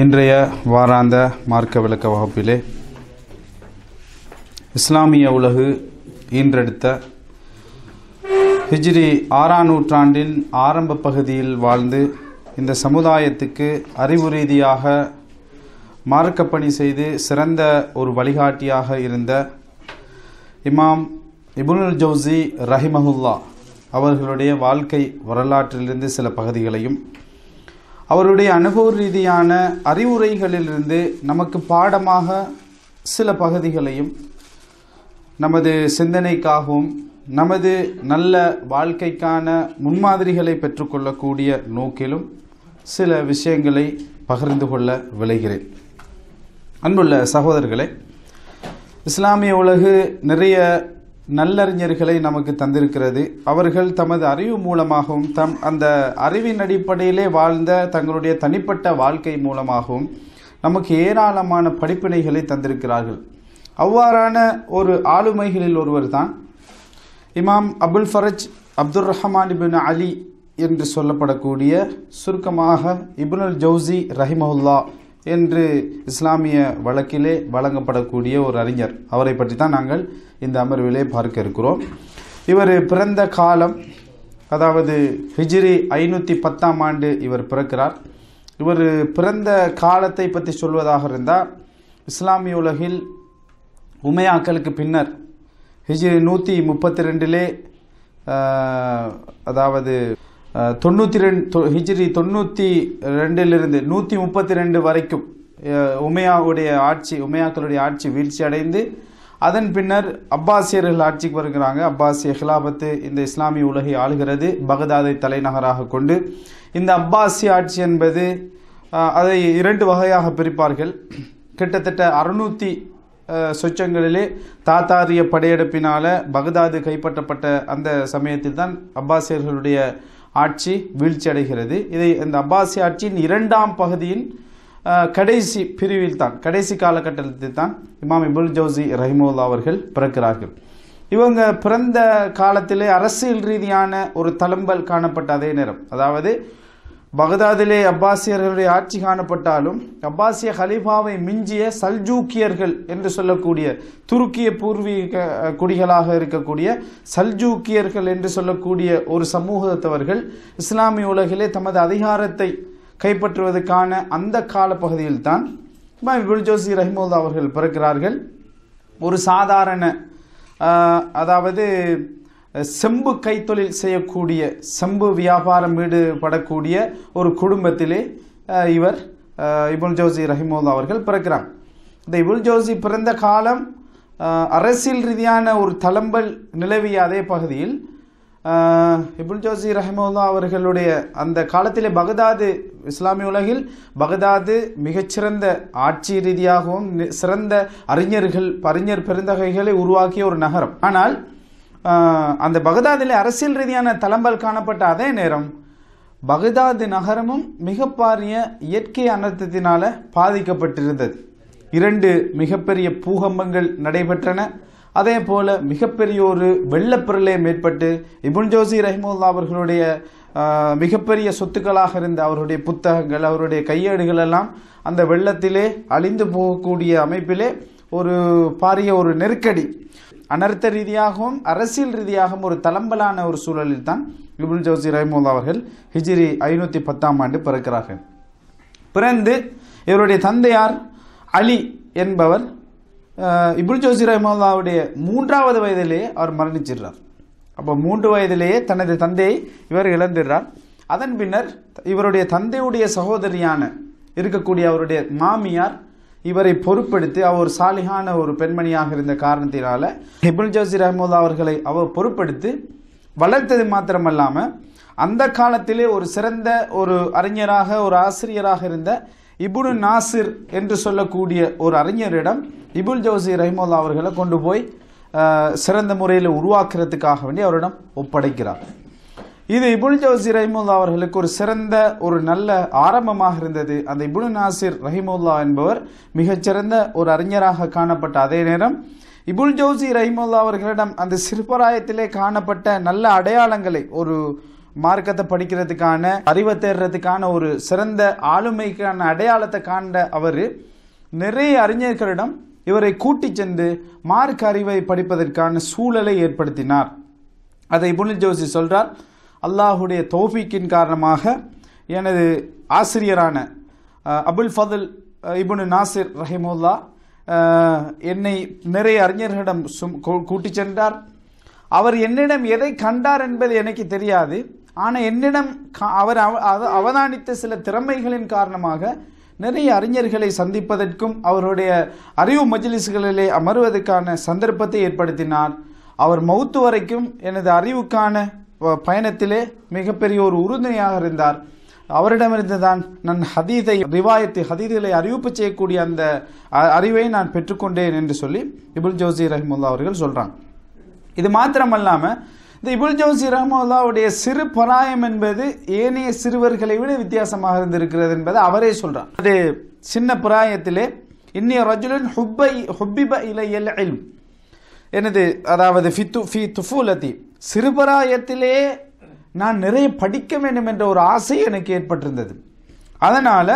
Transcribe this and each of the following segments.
இன்றைய வாராந்த மார்க்க விளக்க வகுப்பிலே இஸ்லாமிய உலகு ஈன்றெடுத்த ஹிஜ்ரி ஆறாம் நூற்றாண்டின் ஆரம்ப பகுதியில் வாழ்ந்து இந்த சமுதாயத்துக்கு அறிவு ரீதியாக மார்க்கப்பணி செய்து சிறந்த ஒரு வழிகாட்டியாக இருந்த இமாம் இபுனுல் ஜவுசி ரஹிமஹுல்லா அவர்களுடைய வாழ்க்கை வரலாற்றிலிருந்து சில பகுதிகளையும் அவருடைய அனுபவ ரீதியான அறிவுரைகளிலிருந்து நமக்கு பாடமாக சில பகுதிகளையும் நமது சிந்தனைக்காகவும் நமது நல்ல வாழ்க்கைக்கான முன்மாதிரிகளை பெற்றுக்கொள்ளக்கூடிய நோக்கிலும் சில விஷயங்களை பகிர்ந்து கொள்ள விளைகிறேன் அன்புள்ள சகோதரர்களே இஸ்லாமிய உலகு நிறைய நல்லறிஞர்களை நமக்கு தந்திருக்கிறது அவர்கள் தமது அறிவு மூலமாகவும் தம் அந்த அறிவின் அடிப்படையிலே வாழ்ந்த தங்களுடைய தனிப்பட்ட வாழ்க்கை மூலமாகவும் நமக்கு ஏராளமான படிப்பினைகளை தந்திருக்கிறார்கள் அவ்வாறான ஒரு ஆளுமைகளில் ஒருவர் தான் Imam Abul Faraj Abdul Rahman ibn Ali என்று சொல்லப்படக்கூடிய சுருக்கமாக இபுனுல் ஜௌசி ரஹிமஹுல்லா என்று இஸ்லாமிய வழக்கிலே வழங்கப்படக்கூடிய ஒரு அறிஞர் அவரை பற்றி தான் நாங்கள் இந்த அமர்விலே பார்க்க இருக்கிறோம் இவர் பிறந்த காலம் அதாவது ஹிஜ்ரி ஐநூற்றி பத்தாம் ஆண்டு இவர் பிறக்கிறார் இவர் பிறந்த காலத்தை பற்றி சொல்வதாக இருந்தால் இஸ்லாமிய உலகில் உமையாக்களுக்கு பின்னர் ஹிஜ்ரி நூற்றி முப்பத்தி ரெண்டிலே அதாவது தொண்ணூற்றி ரெண்டு ஹிஜ்ரி தொண்ணூற்றி ரெண்டிலிருந்து நூற்றி முப்பத்தி ரெண்டு வரைக்கும் உமையாவுடைய ஆட்சி உமையாக்களுடைய ஆட்சி வீழ்ச்சி அடைந்து அதன் பின்னர் அப்பாசியர்கள் ஆட்சிக்கு வருகிறாங்க அப்பாசிய ஹிலாபத்து இந்த இஸ்லாமிய உலகை ஆளுகிறது பகதாதை தலைநகராக கொண்டு இந்த அப்பாசிய ஆட்சி என்பது அதை இரண்டு வகையாக பிரிப்பார்கள் கிட்டத்தட்ட அறுநூற்றி சொச்சங்களிலே தாத்தாரிய படையெடுப்பினால் பகதாது கைப்பற்றப்பட்ட அந்த சமயத்தில் தான் அப்பாசியர்களுடைய ஆட்சி வீழ்ச்சியடைகிறது இதை இந்த அப்பாசி ஆட்சியின் இரண்டாம் பகுதியின் கடைசி பிரிவில் தான் கடைசி காலகட்டத்தில் தான் இமாம் இபுல் ஜோசி ரஹிமுல்லா அவர்கள் பிறக்கிறார்கள் இவங்க பிறந்த காலத்திலே அரசியல் ரீதியான ஒரு தளம்பல் காணப்பட்ட அதே நேரம் அதாவது பகதாதிலே அப்பாசியர்களுடைய ஆட்சி காணப்பட்டாலும் அப்பாசிய ஹலீஃபாவை மிஞ்சிய சல்ஜூக்கியர்கள் என்று சொல்லக்கூடிய துருக்கிய பூர்வீக குடிகளாக இருக்கக்கூடிய சல்ஜூக்கியர்கள் என்று சொல்லக்கூடிய ஒரு சமூகத்தவர்கள் இஸ்லாமிய உலகிலே தமது அதிகாரத்தை கைப்பற்றுவதற்கான அந்த கால பகுதியில் தான் இபுல் ஜோசி அவர்கள் பிறக்கிறார்கள் ஒரு சாதாரண அதாவது செம்பு கைத்தொழில் செய்யக்கூடிய செம்பு வியாபாரம் ஈடுபடக்கூடிய ஒரு குடும்பத்திலே இவர் இபுல் ஜோசி ரஹிமோல் அவர்கள் பிறக்கிறார் இந்த இபுல் ஜோசி பிறந்த காலம் அரசியல் ரீதியான ஒரு தளம்பல் நிலவிய அதே பகுதியில் இபுல் ஜோசி ரஹமுல்லா அவர்களுடைய அந்த காலத்திலே பகதாது இஸ்லாமிய உலகில் பகதாது மிகச்சிறந்த ஆட்சி ரீதியாகவும் சிறந்த அறிஞர்கள் அறிஞர் பெருந்தகைகளை உருவாக்கிய ஒரு நகரம் ஆனால் அந்த பகதாதில் அரசியல் ரீதியான தளம்பல் காணப்பட்ட அதே நேரம் பகதாது நகரமும் மிக பாரிய இயற்கை அனர்த்தத்தினால பாதிக்கப்பட்டிருந்தது இரண்டு மிகப்பெரிய பூகம்பங்கள் நடைபெற்றன அதே போல மிகப்பெரிய ஒரு வெள்ளப்பிரளயம் ஏற்பட்டு இபுன் ஜோசி ரஹிமுல்லா அவர்களுடைய மிகப்பெரிய சொத்துக்களாக இருந்த அவருடைய புத்தகங்கள் அவருடைய கையேடுகள் எல்லாம் அந்த வெள்ளத்திலே அழிந்து போகக்கூடிய அமைப்பிலே ஒரு பாரிய ஒரு நெருக்கடி அனர்த்த ரீதியாகவும் அரசியல் ரீதியாகவும் ஒரு தளம்பலான ஒரு சூழலில் தான் இபுல் ஜவுசி ரஹிமுல்லா அவர்கள் ஹிஜிரி ஐநூற்றி பத்தாம் ஆண்டு பிறக்கிறார்கள் பிறந்து இவருடைய தந்தையார் அலி என்பவர் இபுல் ஜோசி ரஹிமுல்லாவுடைய மூன்றாவது வயதிலேயே அவர் மரணிச்சிடுறார் அப்போ மூன்று வயதிலேயே தனது தந்தையை இவர் இழந்துடுறார் அதன் பின்னர் இவருடைய தந்தையுடைய சகோதரியான இருக்கக்கூடிய அவருடைய மாமியார் இவரை பொறுப்படுத்தி அவர் சாலிகான ஒரு பெண்மணியாக இருந்த காரணத்தினால ஹிபுல் ஜோசி ரஹமோதா அவர்களை அவர் பொறுப்படுத்தி வளர்த்தது மாத்திரமல்லாமல் அந்த காலத்திலே ஒரு சிறந்த ஒரு அறிஞராக ஒரு ஆசிரியராக இருந்த இபுனு நாசிர் என்று சொல்லக்கூடிய ஒரு அறிஞரிடம் இபுல் ஜோசி ரஹிமோல்லா அவர்களை கொண்டு போய் சிறந்த முறையில் உருவாக்குறதுக்காக வேண்டி அவரிடம் ஒப்படைக்கிறார் இது இபுல் ஜவுசி ரஹிமுல்லா அவர்களுக்கு ஒரு சிறந்த ஒரு நல்ல ஆரம்பமாக இருந்தது அந்த இபுல் நாசிர் ரஹிமுல்லா என்பவர் மிகச்சிறந்த ஒரு அறிஞராக காணப்பட்ட அதே நேரம் இபுல் ஜவுசி ரஹிமுல்லா அவர்களிடம் அந்த சிறுபராயத்திலே காணப்பட்ட நல்ல அடையாளங்களை ஒரு மார்க்கத்தை படிக்கிறதுக்கான அறிவை தேடுறதுக்கான ஒரு சிறந்த ஆளுமைக்கான அடையாளத்தை காண்ட அவர் நிறைய அறிஞர்களிடம் இவரை கூட்டி சென்று மார்க் அறிவை படிப்பதற்கான சூழலை ஏற்படுத்தினார் அதை இபுல் ஜோசி சொல்றார் அல்லாஹுடைய தோஃபிக்கின் காரணமாக எனது ஆசிரியரான அபுல் ஃபதுல் இபுனு நாசிர் ரஹிமுல்லா என்னை நிறைய அறிஞர்களிடம் கூட்டி சென்றார் அவர் என்னிடம் எதை கண்டார் என்பது எனக்கு தெரியாது ஆனால் என்னிடம் அவர் அவதானித்த சில திறமைகளின் காரணமாக நிறைய அறிஞர்களை சந்திப்பதற்கும் அவருடைய அறிவு மஜ்லிஸ்களிலே அமர்வதற்கான சந்தர்ப்பத்தை ஏற்படுத்தினார் அவர் மௌத்து வரைக்கும் எனது அறிவுக்கான பயணத்திலே மிகப்பெரிய ஒரு உறுதுணையாக இருந்தார் அவரிடமிருந்து தான் நான் ஹதீதை ரிவாயத்து ஹதீதிகளை அறிவிப்பு செய்யக்கூடிய அந்த அறிவை நான் பெற்றுக்கொண்டேன் என்று சொல்லி இபுல் ஜோசி ரஹிமுல்லா அவர்கள் சொல்கிறாங்க இது மாத்திரமல்லாமல் இந்த இபுல் ஜோசி ரஹமுல்லாவுடைய சிறு பராயம் என்பது ஏனைய சிறுவர்களை விட வித்தியாசமாக இருந்திருக்கிறது என்பதை அவரே சொல்கிறார் அது சின்ன பிராயத்திலே இன்னிய ரஜுலன் ஹுப்பை ஹுப்பிப இலையல் எனது அதாவது ஃபி து ஃபி சிறுபராயத்திலே நான் நிறைய படிக்க வேண்டும் என்ற ஒரு ஆசை எனக்கு ஏற்பட்டிருந்தது அதனால்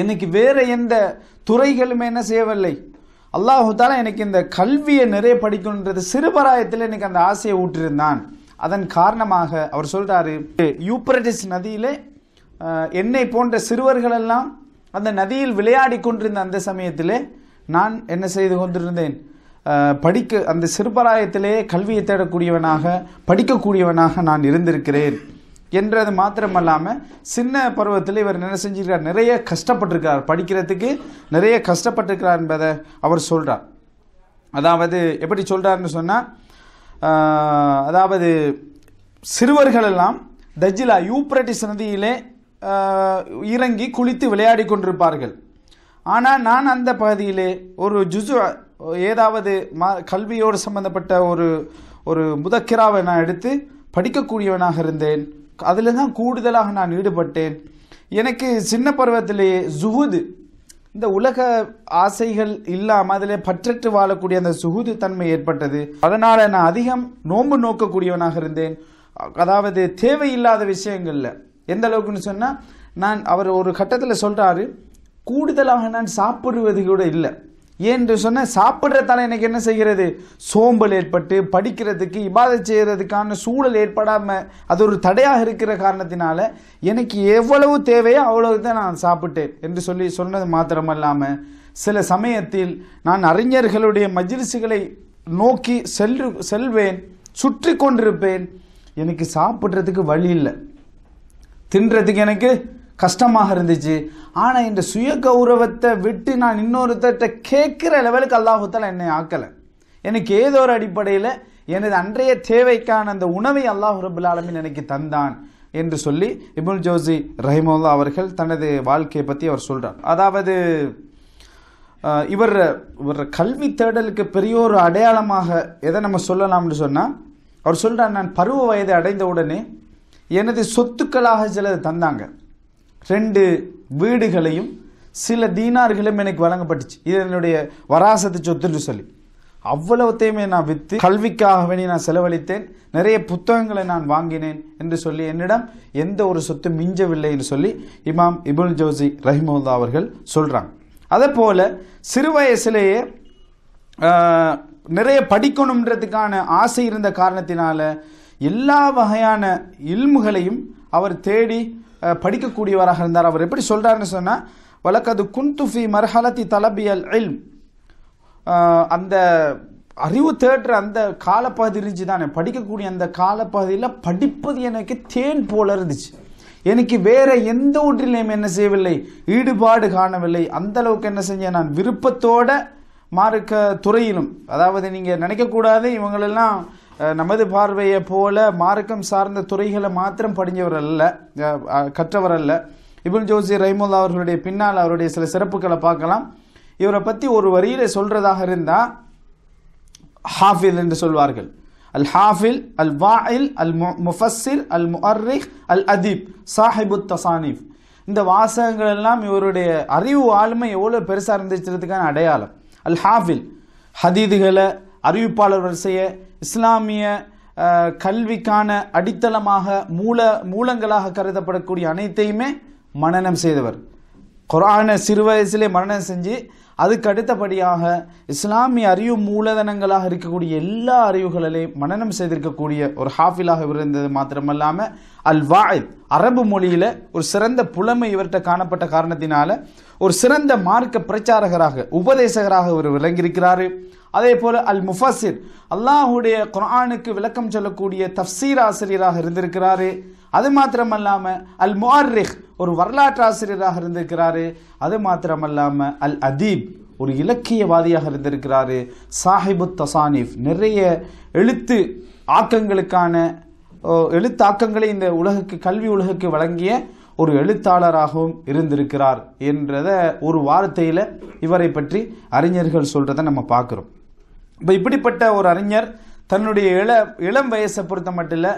எனக்கு வேறு எந்த துறைகளுமே என்ன செய்யவில்லை அல்லாஹு தாலா எனக்கு இந்த கல்வியை நிறைய படிக்கணுன்றது சிறுபராயத்தில் எனக்கு அந்த ஆசையை ஊற்றிருந்தான் அதன் காரணமாக அவர் சொல்கிறாரு யூப்ரடிஸ் நதியில் என்னை போன்ற சிறுவர்களெல்லாம் அந்த நதியில் விளையாடி கொண்டிருந்த அந்த சமயத்தில் நான் என்ன செய்து கொண்டிருந்தேன் படிக்க அந்த சிறுபராயத்திலே கல்வியை தேடக்கூடியவனாக படிக்கக்கூடியவனாக நான் இருந்திருக்கிறேன் என்றது மாத்திரமல்லாமல் சின்ன பருவத்தில் இவர் என்ன செஞ்சிருக்கார் நிறைய கஷ்டப்பட்டிருக்கிறார் படிக்கிறதுக்கு நிறைய கஷ்டப்பட்டிருக்கிறார் என்பதை அவர் சொல்கிறார் அதாவது எப்படி சொல்கிறாருன்னு சொன்னால் அதாவது சிறுவர்களெல்லாம் தஜிலா யூப்ரட்டிஸ் நதியிலே இறங்கி குளித்து விளையாடி கொண்டிருப்பார்கள் ஆனால் நான் அந்த பகுதியிலே ஒரு ஜுசு ஏதாவது மா கல்வியோடு சம்பந்தப்பட்ட ஒரு ஒரு முதக்கிராவை நான் எடுத்து படிக்கக்கூடியவனாக இருந்தேன் அதில் தான் கூடுதலாக நான் ஈடுபட்டேன் எனக்கு சின்ன பருவத்திலேயே ஜுகுது இந்த உலக ஆசைகள் இல்லாமல் அதில் பற்றற்று வாழக்கூடிய அந்த சுகுது தன்மை ஏற்பட்டது அதனால் நான் அதிகம் நோன்பு நோக்கக்கூடியவனாக இருந்தேன் அதாவது தேவையில்லாத விஷயங்களில் எந்த அளவுக்குன்னு சொன்னால் நான் அவர் ஒரு கட்டத்தில் சொல்கிறாரு கூடுதலாக நான் சாப்பிடுவது கூட இல்லை என்று சொன்ன சாப்பிட்ற தலை எனக்கு என்ன செய்கிறது சோம்பல் ஏற்பட்டு படிக்கிறதுக்கு இபாதை செய்கிறதுக்கான சூழல் ஏற்படாமல் அது ஒரு தடையாக இருக்கிற காரணத்தினால எனக்கு எவ்வளவு தேவையோ அவ்வளவு தான் நான் சாப்பிட்டேன் என்று சொல்லி சொன்னது மாத்திரமல்லாமல் சில சமயத்தில் நான் அறிஞர்களுடைய மஜிலிசுகளை நோக்கி செல்று செல்வேன் சுற்றி கொண்டிருப்பேன் எனக்கு சாப்பிட்றதுக்கு வழி இல்லை தின்றதுக்கு எனக்கு கஷ்டமாக இருந்துச்சு ஆனால் இந்த சுய கௌரவத்தை விட்டு நான் இன்னொருத்தர்கிட்ட கேட்குற லெவலுக்கு அல்லாஹுத்தால் என்னை ஆக்கலை எனக்கு ஏதோ ஒரு அடிப்படையில் எனது அன்றைய தேவைக்கான அந்த உணவை அல்லாஹு ரபுல் ஆலமின் எனக்கு தந்தான் என்று சொல்லி இபுல் ஜோசி ரஹிமுல்லா அவர்கள் தனது வாழ்க்கையை பற்றி அவர் சொல்கிறார் அதாவது இவர் இவர் கல்வி தேடலுக்கு பெரிய ஒரு அடையாளமாக எதை நம்ம சொல்லலாம்னு சொன்னால் அவர் சொல்கிறார் நான் பருவ வயதை அடைந்த உடனே எனது சொத்துக்களாக சிலது தந்தாங்க ரெண்டு வீடுகளையும் சில தீனார்களும் எனக்கு வழங்கப்பட்டுச்சு இது என்னுடைய வராசத்து சொத்துன்னு சொல்லி அவ்வளவுத்தையுமே நான் விற்று கல்விக்காக வேண்டி நான் செலவழித்தேன் நிறைய புத்தகங்களை நான் வாங்கினேன் என்று சொல்லி என்னிடம் எந்த ஒரு சொத்து மிஞ்சவில்லை என்று சொல்லி இமாம் இபுல் ஜோசி ரஹிமுல்லா அவர்கள் சொல்கிறாங்க அதே போல் சிறு வயசுலேயே நிறைய படிக்கணுன்றதுக்கான ஆசை இருந்த காரணத்தினால எல்லா வகையான இல்முகளையும் அவர் தேடி படிக்கக்கூடியவராக இருந்தார் அவர் எப்படி சொல்கிறாருன்னு சொன்னால் வழக்கது குன்துஃபி மர்ஹலத்தி தலபியல் இல்ம் அந்த அறிவு தேடுற அந்த காலப்பகுதி இருந்துச்சு தானே படிக்கக்கூடிய அந்த காலப்பகுதியில் படிப்பது எனக்கு தேன் போல இருந்துச்சு எனக்கு வேற எந்த ஒன்றிலையும் என்ன செய்யவில்லை ஈடுபாடு காணவில்லை அந்த அளவுக்கு என்ன செஞ்சேன் நான் விருப்பத்தோட மார்க்க துறையிலும் அதாவது நீங்கள் நினைக்கக்கூடாது இவங்களெல்லாம் நமது பார்வையை போல மார்க்கம் சார்ந்த துறைகளை மாத்திரம் படிஞ்சவர் அல்ல கற்றவர் அல்ல இபுல் ஜோசி ரஹிமுல்லா அவர்களுடைய பின்னால் அவருடைய சில சிறப்புகளை பார்க்கலாம் இவரை பற்றி ஒரு வரியில சொல்றதாக இருந்தால் ஹாஃபில் என்று சொல்வார்கள் அல் ஹாஃபில் அல் வாயில் அல் முஃபஸ்ஸிர் அல் முஹர்ரிக் அல் அதீப் சாஹிபு தசானிப் இந்த வாசகங்கள் எல்லாம் இவருடைய அறிவு ஆளுமை எவ்வளோ பெருசாக இருந்துச்சுறதுக்கான அடையாளம் அல் ஹாஃபில் ஹதீதுகளை அறிவிப்பாளர் வரிசையை இஸ்லாமிய கல்விக்கான அடித்தளமாக மூல மூலங்களாக கருதப்படக்கூடிய அனைத்தையுமே மனநம் செய்தவர் குரானை சிறு வயசிலே மரணம் செஞ்சு அதுக்கு அடுத்தபடியாக இஸ்லாமிய அறிவு மூலதனங்களாக இருக்கக்கூடிய எல்லா அறிவுகளிலேயும் மனநம் செய்திருக்கக்கூடிய ஒரு ஹாஃபிலாக இருந்தது மாத்திரமல்லாமல் அல் வாயித் அரபு மொழியில் ஒரு சிறந்த புலமை இவர்கிட்ட காணப்பட்ட காரணத்தினால ஒரு சிறந்த மார்க்க பிரச்சாரகராக உபதேசகராக இவர் விளங்கியிருக்கிறார் அதே போல் அல் முஃபசிர் அல்லாஹுடைய குரானுக்கு விளக்கம் சொல்லக்கூடிய தப்சீர் ஆசிரியராக இருந்திருக்கிறாரு அது மாத்திரமல்லாமல் அல் முஹர்ரிஹ் ஒரு வரலாற்று ஆசிரியராக இருந்திருக்கிறாரு அது மாத்திரமல்லாமல் அல் அதீப் ஒரு இலக்கியவாதியாக இருந்திருக்கிறாரு சாஹிபு தசானிஃப் நிறைய எழுத்து ஆக்கங்களுக்கான எழுத்தாக்கங்களை இந்த உலகுக்கு கல்வி உலகுக்கு வழங்கிய ஒரு எழுத்தாளராகவும் இருந்திருக்கிறார் என்றத ஒரு வார்த்தையில் இவரை பற்றி அறிஞர்கள் சொல்கிறத நம்ம பார்க்குறோம் இப்போ இப்படிப்பட்ட ஒரு அறிஞர் தன்னுடைய இள இளம் வயசை பொறுத்த மட்டும் இல்லை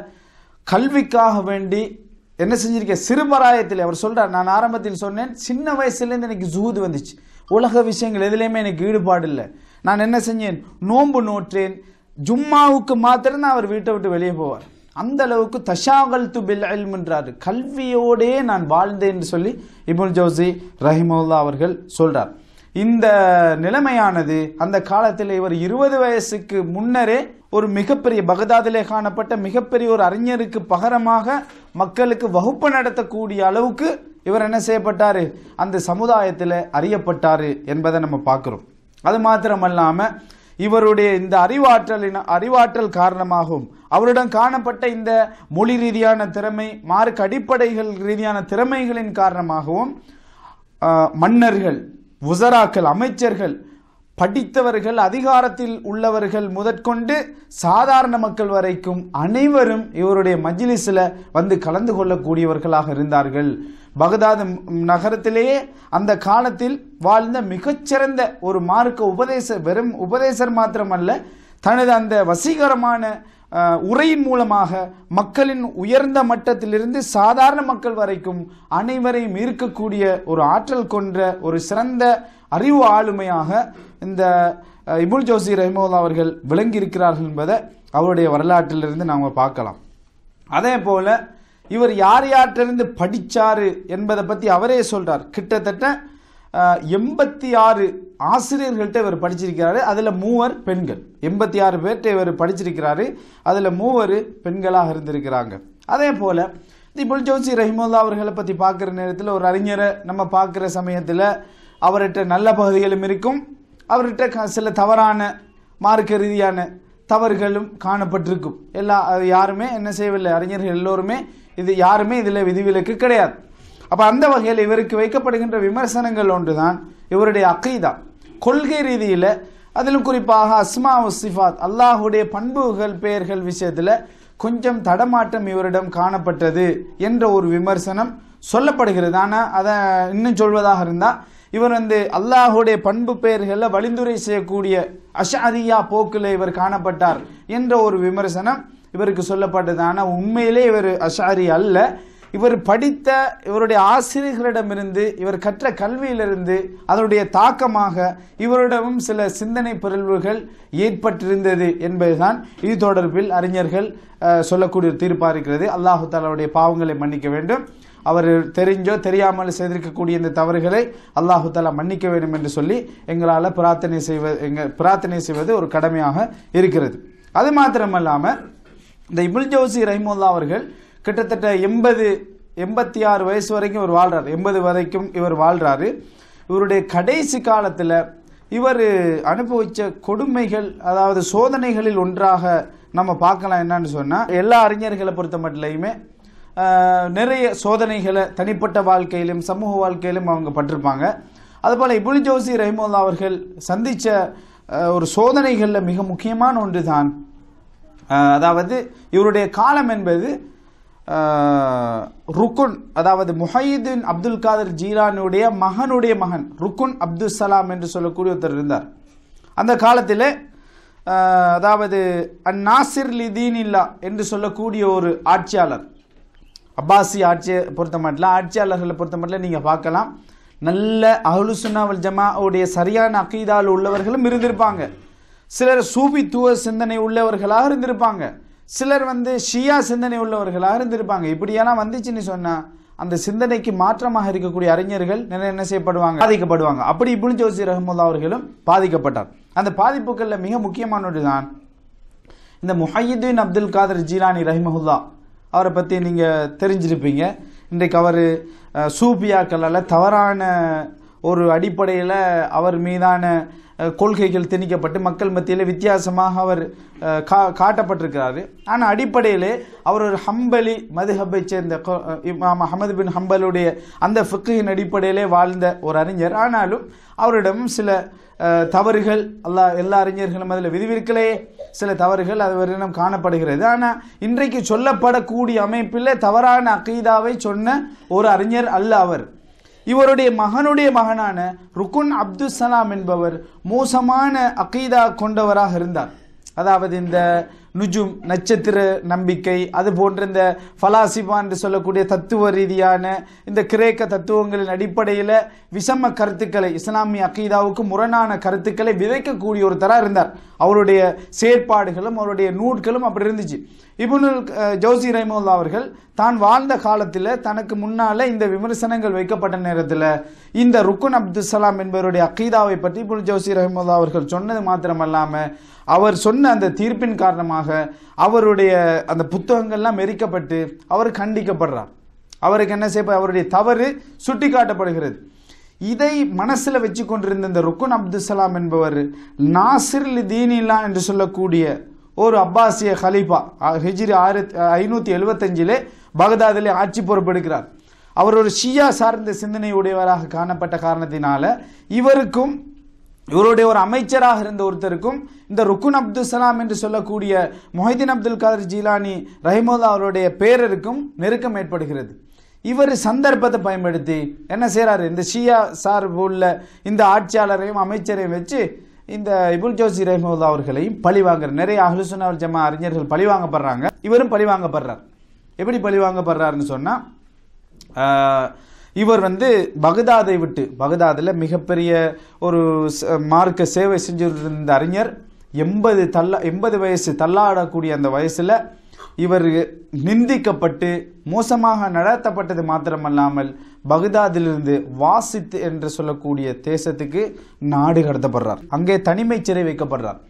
கல்விக்காக வேண்டி என்ன செஞ்சிருக்கேன் சிறுபராயத்தில் அவர் சொல்கிறார் நான் ஆரம்பத்தில் சொன்னேன் சின்ன வயசுலேருந்து எனக்கு ஜூது வந்துச்சு உலக விஷயங்கள் எதுலேயுமே எனக்கு ஈடுபாடு இல்லை நான் என்ன செஞ்சேன் நோன்பு நோற்றேன் ஜும்மாவுக்கு மாத்திரம் தான் அவர் வீட்டை விட்டு வெளியே போவார் அந்த அளவுக்கு தஷாகல் து பில் கல்வியோடே நான் வாழ்ந்தேன் என்று சொல்லி இபுல் ஜோசி ரஹிமுல்லா அவர்கள் சொல்கிறார் இந்த நிலைமையானது அந்த காலத்தில் இவர் இருபது வயசுக்கு முன்னரே ஒரு மிகப்பெரிய பகதாதிலே காணப்பட்ட மிகப்பெரிய ஒரு அறிஞருக்கு பகரமாக மக்களுக்கு வகுப்பு நடத்தக்கூடிய அளவுக்கு இவர் என்ன செய்யப்பட்டார் அந்த சமுதாயத்தில் அறியப்பட்டார் என்பதை நம்ம பார்க்குறோம் அது மாத்திரமல்லாமல் இவருடைய இந்த அறிவாற்றலின் அறிவாற்றல் காரணமாகவும் அவரிடம் காணப்பட்ட இந்த மொழி ரீதியான திறமை மார்க் அடிப்படைகள் ரீதியான திறமைகளின் காரணமாகவும் மன்னர்கள் உசராக்கள் அமைச்சர்கள் படித்தவர்கள் அதிகாரத்தில் உள்ளவர்கள் முதற்கொண்டு சாதாரண மக்கள் வரைக்கும் அனைவரும் இவருடைய மஜ்லிஸில் வந்து கலந்து கொள்ளக்கூடியவர்களாக இருந்தார்கள் பகதாது நகரத்திலேயே அந்த காலத்தில் வாழ்ந்த மிகச்சிறந்த ஒரு மார்க்க உபதேச வெறும் உபதேசர் மாத்திரமல்ல தனது அந்த வசீகரமான உரையின் மூலமாக மக்களின் உயர்ந்த மட்டத்திலிருந்து சாதாரண மக்கள் வரைக்கும் அனைவரையும் ஈர்க்கக்கூடிய ஒரு ஆற்றல் கொன்ற ஒரு சிறந்த அறிவு ஆளுமையாக இந்த இபுல் ஜோசி ரஹ்மோல்லா அவர்கள் விளங்கியிருக்கிறார்கள் என்பதை அவருடைய வரலாற்றிலிருந்து நாம் பார்க்கலாம் அதே போல இவர் யார் யார்கிட்டருந்து படித்தார் என்பதை பற்றி அவரே சொல்கிறார் கிட்டத்தட்ட எண்பத்தி ஆறு ஆசிரியர்கள்ட்ட இவர் படிச்சிருக்கிறாரு அதில் மூவர் பெண்கள் எண்பத்தி ஆறு பேர்கிட்ட இவர் படிச்சிருக்கிறாரு அதில் மூவர் பெண்களாக இருந்திருக்கிறாங்க அதே போல் புல் ஜோசி ரஹிமுல்லா அவர்களை பற்றி பார்க்குற நேரத்தில் ஒரு அறிஞரை நம்ம பார்க்குற சமயத்தில் அவர்கிட்ட நல்ல பகுதிகளும் இருக்கும் அவர்கிட்ட சில தவறான மார்க்க ரீதியான தவறுகளும் காணப்பட்டிருக்கும் எல்லா யாருமே என்ன செய்யவில்லை அறிஞர்கள் எல்லோருமே இது யாருமே இதில் விதிவிலக்கு கிடையாது அப்போ அந்த வகையில் இவருக்கு வைக்கப்படுகின்ற விமர்சனங்கள் ஒன்று தான் இவருடைய அகைதா கொள்கை ரீதியில் அதிலும் குறிப்பாக அஸ்மா உசிஃபாத் அல்லாஹுடைய பண்புகள் பெயர்கள் விஷயத்தில் கொஞ்சம் தடமாட்டம் இவரிடம் காணப்பட்டது என்ற ஒரு விமர்சனம் சொல்லப்படுகிறது ஆனால் அதை இன்னும் சொல்வதாக இருந்தால் இவர் வந்து அல்லாஹுடைய பண்பு பெயர்களில் வழிந்துரை செய்யக்கூடிய அஷாரியா போக்கில் இவர் காணப்பட்டார் என்ற ஒரு விமர்சனம் இவருக்கு சொல்லப்பட்டது ஆனால் உண்மையிலே இவர் அஷாரி அல்ல இவர் படித்த இவருடைய ஆசிரியர்களிடமிருந்து இவர் கற்ற கல்வியிலிருந்து அதனுடைய தாக்கமாக இவரிடமும் சில சிந்தனை பிறழ்வுகள் ஏற்பட்டிருந்தது என்பதுதான் இது தொடர்பில் அறிஞர்கள் சொல்லக்கூடிய தீர்ப்பாக இருக்கிறது அல்லாஹு தாலாவுடைய பாவங்களை மன்னிக்க வேண்டும் அவர் தெரிஞ்சோ தெரியாமல் செய்திருக்கக்கூடிய இந்த தவறுகளை அல்லாஹு தாலா மன்னிக்க வேண்டும் என்று சொல்லி எங்களால் பிரார்த்தனை செய்வது எங்கள் பிரார்த்தனை செய்வது ஒரு கடமையாக இருக்கிறது அது மாத்திரமல்லாமல் இந்த இபுல் ஜோசி ரஹிமுல்லா அவர்கள் கிட்டத்தட்ட எண்பது எண்பத்தி ஆறு வயசு வரைக்கும் இவர் வாழ்றாரு எண்பது வரைக்கும் இவர் வாழ்றாரு இவருடைய கடைசி காலத்தில் இவர் அனுபவித்த கொடுமைகள் அதாவது சோதனைகளில் ஒன்றாக நம்ம பார்க்கலாம் என்னன்னு சொன்னால் எல்லா அறிஞர்களை பொறுத்த மட்டும் நிறைய சோதனைகளை தனிப்பட்ட வாழ்க்கையிலும் சமூக வாழ்க்கையிலும் அவங்க பட்டிருப்பாங்க அதுபோல் இபுல் ஜோசி ரஹ்மோல்லா அவர்கள் சந்தித்த ஒரு சோதனைகளில் மிக முக்கியமான ஒன்று தான் அதாவது இவருடைய காலம் என்பது ருக்குன் அதாவது முஹீதீன் அப்துல் காதர் ஜீரானுடைய மகனுடைய மகன் ருக்குன் அப்துல் சலாம் என்று சொல்லக்கூடிய ஒருத்தர் இருந்தார் அந்த காலத்தில் அதாவது அந்நாசிர் லிதீன் இல்லா என்று சொல்லக்கூடிய ஒரு ஆட்சியாளர் அப்பாசி ஆட்சியை பொறுத்த மட்டும் ஆட்சியாளர்களை பொறுத்த மட்டும் நீங்கள் பார்க்கலாம் நல்ல அஹுலுசுன்னாவல் ஜமாவுடைய சரியான அகீதால் உள்ளவர்களும் இருந்திருப்பாங்க சிலர் சூபித்துவ சிந்தனை உள்ளவர்களாக இருந்திருப்பாங்க சிலர் வந்து ஷியா சிந்தனை உள்ளவர்களாக இருந்திருப்பாங்க இப்படியெல்லாம் வந்துச்சுன்னு சொன்னால் அந்த சிந்தனைக்கு மாற்றமாக இருக்கக்கூடிய அறிஞர்கள் நிறைய என்ன செய்யப்படுவாங்க பாதிக்கப்படுவாங்க அப்படி இப்படி ஜோசி ரஹமுல்லா அவர்களும் பாதிக்கப்பட்டார் அந்த பாதிப்புகளில் மிக முக்கியமானது தான் இந்த முஹையுதீன் அப்துல் காதர் ஜீலானி ரஹிமஹுல்லா அவரை பற்றி நீங்கள் தெரிஞ்சிருப்பீங்க இன்றைக்கு அவர் சூபியாக்களால் தவறான ஒரு அடிப்படையில் அவர் மீதான கொள்கைகள் திணிக்கப்பட்டு மக்கள் மத்தியில் வித்தியாசமாக அவர் கா காட்டப்பட்டிருக்கிறார் ஆனால் அடிப்படையிலே அவர் ஒரு ஹம்பலி மதுஹப்பை சேர்ந்த அஹமது பின் ஹம்பலுடைய அந்த ஃபிக்கையின் அடிப்படையிலே வாழ்ந்த ஒரு அறிஞர் ஆனாலும் அவரிடம் சில தவறுகள் எல்லா எல்லா அறிஞர்களும் அதில் விதிவிற்கலையே சில தவறுகள் அதுவரிடம் காணப்படுகிறது ஆனால் இன்றைக்கு சொல்லப்படக்கூடிய அமைப்பில் தவறான அகைதாவை சொன்ன ஒரு அறிஞர் அல்ல அவர் இவருடைய மகனுடைய மகனான ருக்குன் அப்துல் சலாம் என்பவர் மோசமான அகைதா கொண்டவராக இருந்தார் அதாவது இந்த நுஜும் நட்சத்திர நம்பிக்கை அது போன்ற இந்த பலாசிபா என்று சொல்லக்கூடிய தத்துவ ரீதியான இந்த கிரேக்க தத்துவங்களின் அடிப்படையில் விஷம கருத்துக்களை இஸ்லாமிய அக்கீதாவுக்கு முரணான கருத்துக்களை விதைக்கக்கூடிய ஒரு தராக இருந்தார் அவருடைய செயற்பாடுகளும் அவருடைய நூட்களும் அப்படி இருந்துச்சு இபுனுல் ஜோசி ரைமோல்லா அவர்கள் தான் வாழ்ந்த காலத்தில் தனக்கு முன்னால இந்த விமர்சனங்கள் வைக்கப்பட்ட நேரத்தில் இந்த ருக்குன் அப்துல்சலாம் என்பவருடைய அக்கீதாவை பற்றி இபுனுல் ஜோசி ரஹமுல்லா அவர்கள் சொன்னது மாத்திரமல்லாமல் அவர் சொன்ன அந்த தீர்ப்பின் காரணமாக அவருடைய அந்த புத்தகங்கள்லாம் மெரிக்கப்பட்டு அவர் கண்டிக்கப்படுறார் அவருக்கு என்ன செய்ய அவருடைய தவறு சுட்டி காட்டப்படுகிறது இதை மனசில் வச்சு கொண்டிருந்த இந்த ருக்குன் அப்துல்சலாம் என்பவர் நாசிர் தீனிலா என்று சொல்லக்கூடிய ஒரு அப்பாசிய ஹலீஃபா ஹிஜ்ரி ஆயிரத்தி ஐநூற்றி எழுபத்தஞ்சிலே பகதாதிலே ஆட்சி பொறுப்பெடுக்கிறார் அவர் ஒரு ஷியா சார்ந்த சிந்தனை உடையவராக காணப்பட்ட காரணத்தினால இவருக்கும் இவருடைய ஒரு அமைச்சராக இருந்த ஒருத்தருக்கும் இந்த ருக்குன் அப்துல் சலாம் என்று சொல்லக்கூடிய மொஹிதீன் அப்துல் காதர் ஜீலானி ரஹிமோதா அவருடைய பேரருக்கும் நெருக்கம் ஏற்படுகிறது இவர் சந்தர்ப்பத்தை பயன்படுத்தி என்ன செய்கிறாரு இந்த ஷியா சார்பு உள்ள இந்த ஆட்சியாளரையும் அமைச்சரையும் வச்சு இந்த இபுல் ஜோசி ரஹ்மவுல்லா அவர்களையும் பழி வாங்குற நிறைய அஹ்லுசுனார் ஜமா அறிஞர்கள் பழி வாங்கப்படுறாங்க இவரும் பழி வாங்கப்படுறார் எப்படி பழி வாங்கப்படுறாருன்னு சொன்னால் இவர் வந்து பகதாதை விட்டு பகதாதில் மிகப்பெரிய ஒரு மார்க்க சேவை செஞ்சுருந்த அறிஞர் எண்பது தள்ள எண்பது வயசு தள்ளாடக்கூடிய அந்த வயசில் இவர் நிந்திக்கப்பட்டு மோசமாக நடத்தப்பட்டது மாத்திரமல்லாமல் பகுதாதிலிருந்து வாசித் என்று சொல்லக்கூடிய தேசத்துக்கு நாடு கடத்தப்படுறார் அங்கே தனிமை சிறை வைக்கப்படுறார்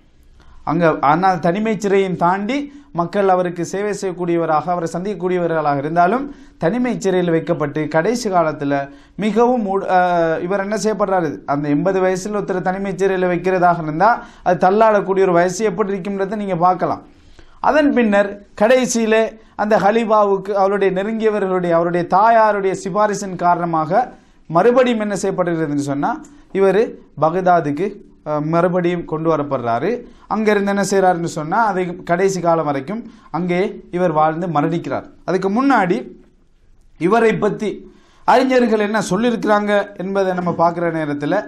அங்கே ஆனால் தனிமை சிறையும் தாண்டி மக்கள் அவருக்கு சேவை செய்யக்கூடியவராக அவரை சந்திக்கக்கூடியவர்களாக இருந்தாலும் தனிமை சிறையில் வைக்கப்பட்டு கடைசி காலத்தில் மிகவும் இவர் என்ன செய்யப்படுறாரு அந்த எண்பது வயசில் ஒருத்தர் தனிமை சிறையில் வைக்கிறதாக இருந்தால் அது தள்ளாடக்கூடிய ஒரு வயசு எப்படி இருக்கும்ன்றதை நீங்கள் பார்க்கலாம் அதன் பின்னர் கடைசியிலே அந்த ஹலிபாவுக்கு அவருடைய நெருங்கியவர்களுடைய அவருடைய தாயாருடைய சிபாரிசின் காரணமாக மறுபடியும் என்ன செய்யப்படுகிறதுன்னு சொன்னால் இவர் பகதாதுக்கு மறுபடியும் கொண்டு வரப்படுறாரு அங்கேருந்து என்ன செய்கிறாருன்னு சொன்னால் அதை கடைசி காலம் வரைக்கும் அங்கே இவர் வாழ்ந்து மரணிக்கிறார் அதுக்கு முன்னாடி இவரை பற்றி அறிஞர்கள் என்ன சொல்லியிருக்கிறாங்க என்பதை நம்ம பார்க்குற நேரத்தில்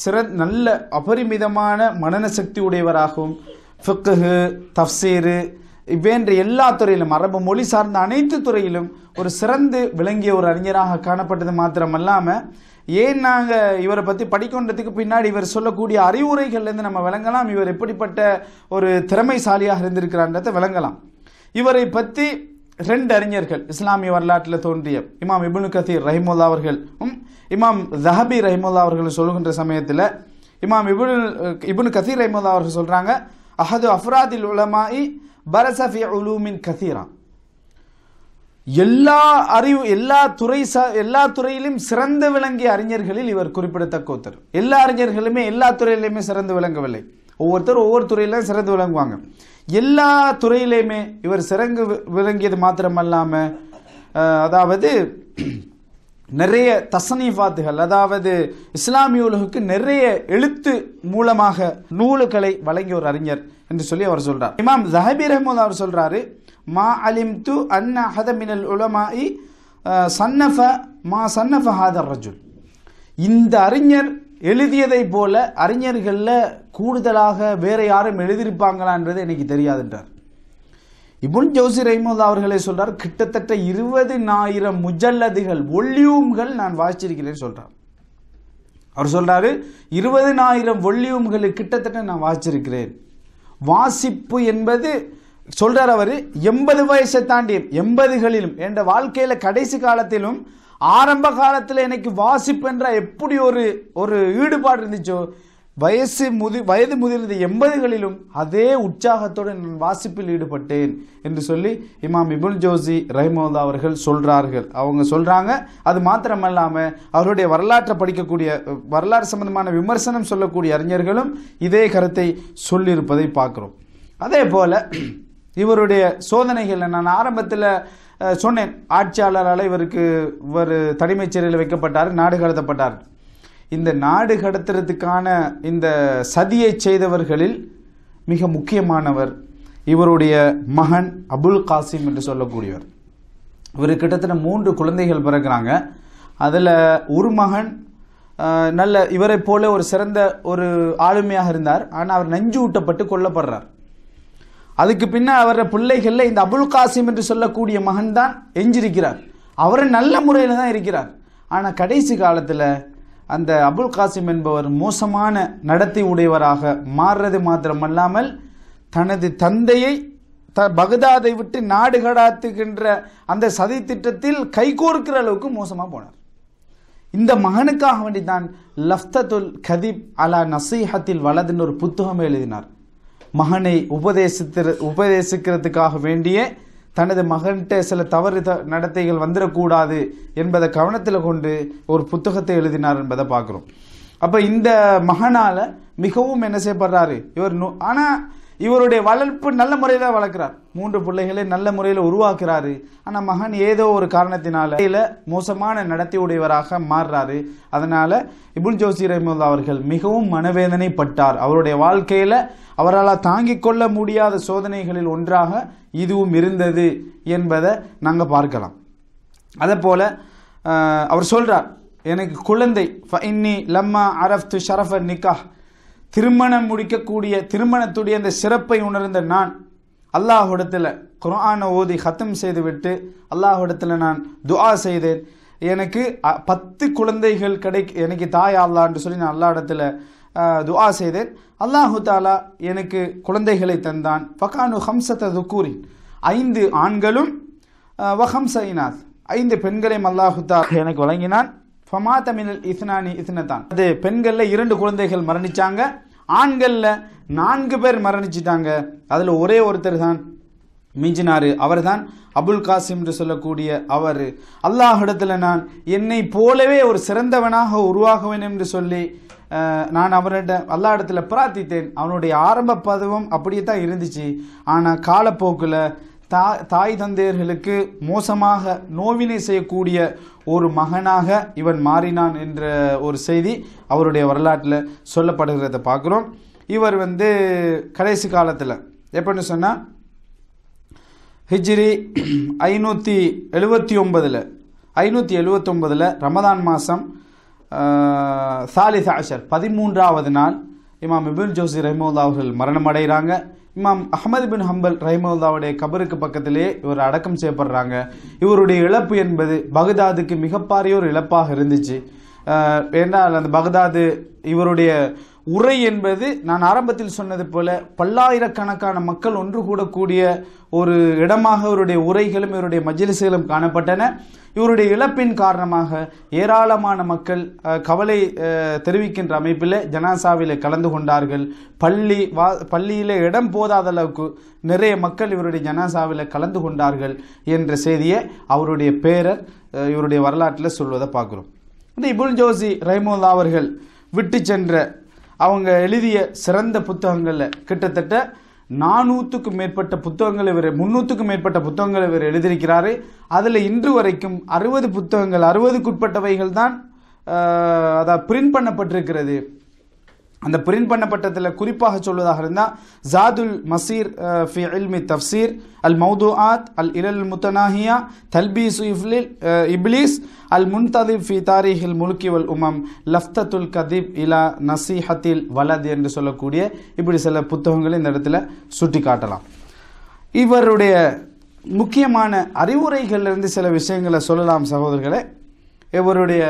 சிற நல்ல அபரிமிதமான மனன சக்தி உடையவராகவும் ஃபிக்குஹு தஃசீரு இவ்வேன்ற எல்லா துறையிலும் அரபு மொழி சார்ந்த அனைத்து துறையிலும் ஒரு சிறந்து விளங்கிய ஒரு அறிஞராக காணப்பட்டது மாத்திரமல்லாமல் ஏன் நாங்கள் இவரை பற்றி படிக்கொண்டதுக்கு பின்னாடி இவர் சொல்லக்கூடிய அறிவுரைகள்லேருந்து நம்ம விளங்கலாம் இவர் எப்படிப்பட்ட ஒரு திறமைசாலியாக இருந்திருக்கிறான்றதை விளங்கலாம் இவரை பற்றி ரெண்டு அறிஞர்கள் இஸ்லாமிய வரலாற்றில் தோன்றிய இமாம் இபுல் கதீர் ரஹிமுல்லா அவர்களும் இமாம் ஜஹபி ரஹிமுல்லா அவர்கள் சொல்கின்ற சமயத்தில் இமாம் இபுல் இபுனு கதீர் ரஹிமுல்லா அவர்கள் சொல்கிறாங்க அஹது அஃப்ராதில் உலமாயி பரசபி உலூமின் கதீரா எல்லா அறிவு எல்லா துறை எல்லா துறையிலும் சிறந்து விளங்கிய அறிஞர்களில் இவர் குறிப்பிடத்தக்க ஒருத்தர் எல்லா அறிஞர்களுமே எல்லா துறையிலையுமே சிறந்து விளங்கவில்லை ஒவ்வொருத்தர் ஒவ்வொரு துறையிலும் சிறந்து விளங்குவாங்க எல்லா துறையிலையுமே இவர் சிறங்கு விளங்கியது மாத்திரமல்லாமல் அதாவது நிறைய தசனீஃபாத்துகள் அதாவது இஸ்லாமிய உலகுக்கு நிறைய எழுத்து மூலமாக நூல்களை வழங்கிய ஒரு அறிஞர் என்று சொல்லி அவர் சொல்றார் இமாம் ஜஹபி ரஹமூத் அவர் சொல்றாரு மா அலிம் து அன்ன உலமா உலமாயி சன்னஃப மா சன்னஃப ஹாதர் ரஜுல் இந்த அறிஞர் எழுதியதை போல அறிஞர்களில் கூடுதலாக வேற யாரும் எழுதியிருப்பாங்களான்றது எனக்கு தெரியாதுன்றார் இபுன் ஜோசி ரைமோல்லா அவர்களே சொல்றார் கிட்டத்தட்ட இருபதினாயிரம் முஜல்லதுகள் ஒல்லியூம்கள் நான் வாசிச்சிருக்கிறேன்னு சொல்றார் அவர் சொல்றாரு இருபதினாயிரம் ஒல்லியூம்களை கிட்டத்தட்ட நான் வாசிச்சிருக்கிறேன் வாசிப்பு என்பது சொல்றார் அவர் எண்பது வயசை தாண்டி எண்பதுகளிலும் என்ற வாழ்க்கையில கடைசி காலத்திலும் ஆரம்ப காலத்தில் எனக்கு வாசிப்பு என்றால் எப்படி ஒரு ஒரு ஈடுபாடு இருந்துச்சோ வயசு முதி வயது முதிர்ந்த எண்பதுகளிலும் அதே உற்சாகத்தோடு நான் வாசிப்பில் ஈடுபட்டேன் என்று சொல்லி இமாம் இபுல் ஜோசி ரஹிமோதா அவர்கள் சொல்கிறார்கள் அவங்க சொல்கிறாங்க அது மாத்திரமல்லாமல் அவருடைய வரலாற்றை படிக்கக்கூடிய வரலாறு சம்பந்தமான விமர்சனம் சொல்லக்கூடிய அறிஞர்களும் இதே கருத்தை சொல்லியிருப்பதை பார்க்குறோம் அதே போல் இவருடைய சோதனைகளை நான் ஆரம்பத்தில் சொன்னேன் ஆட்சியாளரால் இவருக்கு இவர் தனிமைச் சிறையில் வைக்கப்பட்டார் நாடு கடத்தப்பட்டார் இந்த நாடு கடத்துறதுக்கான இந்த சதியை செய்தவர்களில் மிக முக்கியமானவர் இவருடைய மகன் அபுல் காசிம் என்று சொல்லக்கூடியவர் இவர் கிட்டத்தட்ட மூன்று குழந்தைகள் பிறகுறாங்க அதில் ஒரு மகன் நல்ல இவரை போல ஒரு சிறந்த ஒரு ஆளுமையாக இருந்தார் ஆனால் அவர் நஞ்சு ஊட்டப்பட்டு கொல்லப்படுறார் அதுக்கு பின்னால் அவரை பிள்ளைகளில் இந்த அபுல் காசிம் என்று சொல்லக்கூடிய மகன் தான் எஞ்சிருக்கிறார் அவர் நல்ல முறையில் தான் இருக்கிறார் ஆனால் கடைசி காலத்தில் அந்த அபுல் காசிம் என்பவர் மோசமான நடத்தை உடையவராக மாறுறது மாத்திரமல்லாமல் தனது தந்தையை த பகதாதை விட்டு நாடு கடாத்துகின்ற அந்த சதி திட்டத்தில் கைகோர்க்கிற அளவுக்கு மோசமாக போனார் இந்த மகனுக்காக வேண்டி தான் லஃப்தத்துல் கதீப் அலா நசீஹத்தில் வலதுன்னு ஒரு புத்தகம் எழுதினார் மகனை உபதேசித்து உபதேசிக்கிறதுக்காக வேண்டிய தனது மகன்கிட்ட சில தவறு த நடத்தைகள் வந்துடக்கூடாது என்பதை கவனத்தில் கொண்டு ஒரு புத்தகத்தை எழுதினார் என்பதை பார்க்குறோம் அப்போ இந்த மகனால் மிகவும் என்ன செய்யப்படுறாரு இவர் ஆனால் இவருடைய வளர்ப்பு நல்ல முறையில் வளர்க்கிறார் மூன்று பிள்ளைகளை நல்ல முறையில் உருவாக்குறாரு ஆனால் மகன் ஏதோ ஒரு காரணத்தினால மோசமான நடத்தி உடையவராக மாறுறாரு அதனால் இபுல் ஜோசி ரஹமுல்லா அவர்கள் மிகவும் மனவேதனைப்பட்டார் அவருடைய வாழ்க்கையில் அவரால் தாங்கிக் கொள்ள முடியாத சோதனைகளில் ஒன்றாக இதுவும் இருந்தது என்பதை நாங்கள் பார்க்கலாம் அதே போல் அவர் சொல்கிறார் எனக்கு குழந்தை இன்னி லம்மா அரஃப்து ஷரஃப நிக்காஹ் திருமணம் முடிக்கக்கூடிய திருமணத்துடைய அந்த சிறப்பை உணர்ந்த நான் அல்லாஹுடத்தில் குரானை ஓதி ஹத்தம் செய்துவிட்டு அல்லாஹுடத்தில் நான் துஆ செய்தேன் எனக்கு பத்து குழந்தைகள் கிடை எனக்கு தாய் அல்லான்னு சொல்லி நான் இடத்துல துஆ செய்தேன் அல்லாஹு தாலா எனக்கு குழந்தைகளை தந்தான் ஃபகானு ஹம்சத துக்கூரின் ஐந்து ஆண்களும் வஹம்சைனாத் ஐந்து பெண்களையும் அல்லாஹு தாலா எனக்கு வழங்கினான் ஃபமா தமிழ் இஸ்னானி இஸ்னதான் அது பெண்களில் இரண்டு குழந்தைகள் மரணிச்சாங்க ஆண்களில் நான்கு பேர் மரணிச்சிட்டாங்க அதில் ஒரே ஒருத்தர் தான் மிஞ்சினார் அவர்தான் அபுல் காசிம் என்று சொல்லக்கூடிய அவர் அல்லாஹிடத்தில் நான் என்னை போலவே ஒரு சிறந்தவனாக உருவாகுவேன் என்று சொல்லி நான் அவரிட அல்லா இடத்துல பிரார்த்தித்தேன் அவனுடைய ஆரம்ப பதவம் அப்படியே தான் இருந்துச்சு ஆனால் காலப்போக்கில் தா தாய் தந்தையர்களுக்கு மோசமாக நோவினை செய்யக்கூடிய ஒரு மகனாக இவன் மாறினான் என்ற ஒரு செய்தி அவருடைய வரலாற்றில் சொல்லப்படுகிறத பார்க்குறோம் இவர் வந்து கடைசி காலத்தில் எப்படின்னு சொன்னால் ஹிஜ்ரி ஐநூற்றி எழுபத்தி ஒன்பதில் ஐநூற்றி எழுபத்தொம்பதில் ரமதான் மாதம் சாலி ஆஷர் பதிமூன்றாவது நாள் இமாம் இபுல் ஜோசி ரஹமோல்லா அவர்கள் மரணம் அடைகிறாங்க இமாம் அஹமது பின் ஹம்பல் ரஹிமல்லாவுடைய கபருக்கு பக்கத்திலே இவர் அடக்கம் செய்யப்படுறாங்க இவருடைய இழப்பு என்பது பகதாதுக்கு மிகப்பாரிய ஒரு இழப்பாக இருந்துச்சு ஏன்னால் அந்த பகதாது இவருடைய உரை என்பது நான் ஆரம்பத்தில் சொன்னது போல பல்லாயிரக்கணக்கான மக்கள் ஒன்று கூடக்கூடிய ஒரு இடமாக இவருடைய உரைகளும் இவருடைய மஜிலிசுகளும் காணப்பட்டன இவருடைய இழப்பின் காரணமாக ஏராளமான மக்கள் கவலை தெரிவிக்கின்ற அமைப்பில் ஜனாசாவில் கலந்து கொண்டார்கள் பள்ளி வா பள்ளியில் இடம் போதாத அளவுக்கு நிறைய மக்கள் இவருடைய ஜனாசாவில் கலந்து கொண்டார்கள் என்ற செய்தியை அவருடைய பேரர் இவருடைய வரலாற்றில் சொல்வதை பார்க்குறோம் இந்த இபுல் ஜோசி ரைமோதா அவர்கள் விட்டு சென்ற அவங்க எழுதிய சிறந்த புத்தகங்களில் கிட்டத்தட்ட நானூற்றுக்கும் மேற்பட்ட புத்தகங்கள் இவர் முன்னூற்றுக்கும் மேற்பட்ட புத்தகங்கள் இவர் எழுதியிருக்கிறாரு அதில் இன்று வரைக்கும் அறுபது புத்தகங்கள் அறுபதுக்குட்பட்டவைகள் தான் அதான் பிரிண்ட் பண்ணப்பட்டிருக்கிறது அந்த பிரிண்ட் பண்ணப்பட்டதில் குறிப்பாக சொல்வதாக இருந்தால் ஜாதுல் மசீர் ஃபி இல்மி தஃசீர் அல் மௌது ஆத் அல் இரல் முத்தனாஹியா தல்பீஸ் இஃப்லில் இப்லீஸ் அல் முன்ததிப் ஃபி தாரீஹில் முல்கி வல் உமம் லஃப்தத்துல் கதீப் இலா நசீஹத்தில் வலது என்று சொல்லக்கூடிய இப்படி சில புத்தகங்களை இந்த இடத்துல சுட்டி காட்டலாம் இவருடைய முக்கியமான அறிவுரைகளிலிருந்து சில விஷயங்களை சொல்லலாம் சகோதரர்களை இவருடைய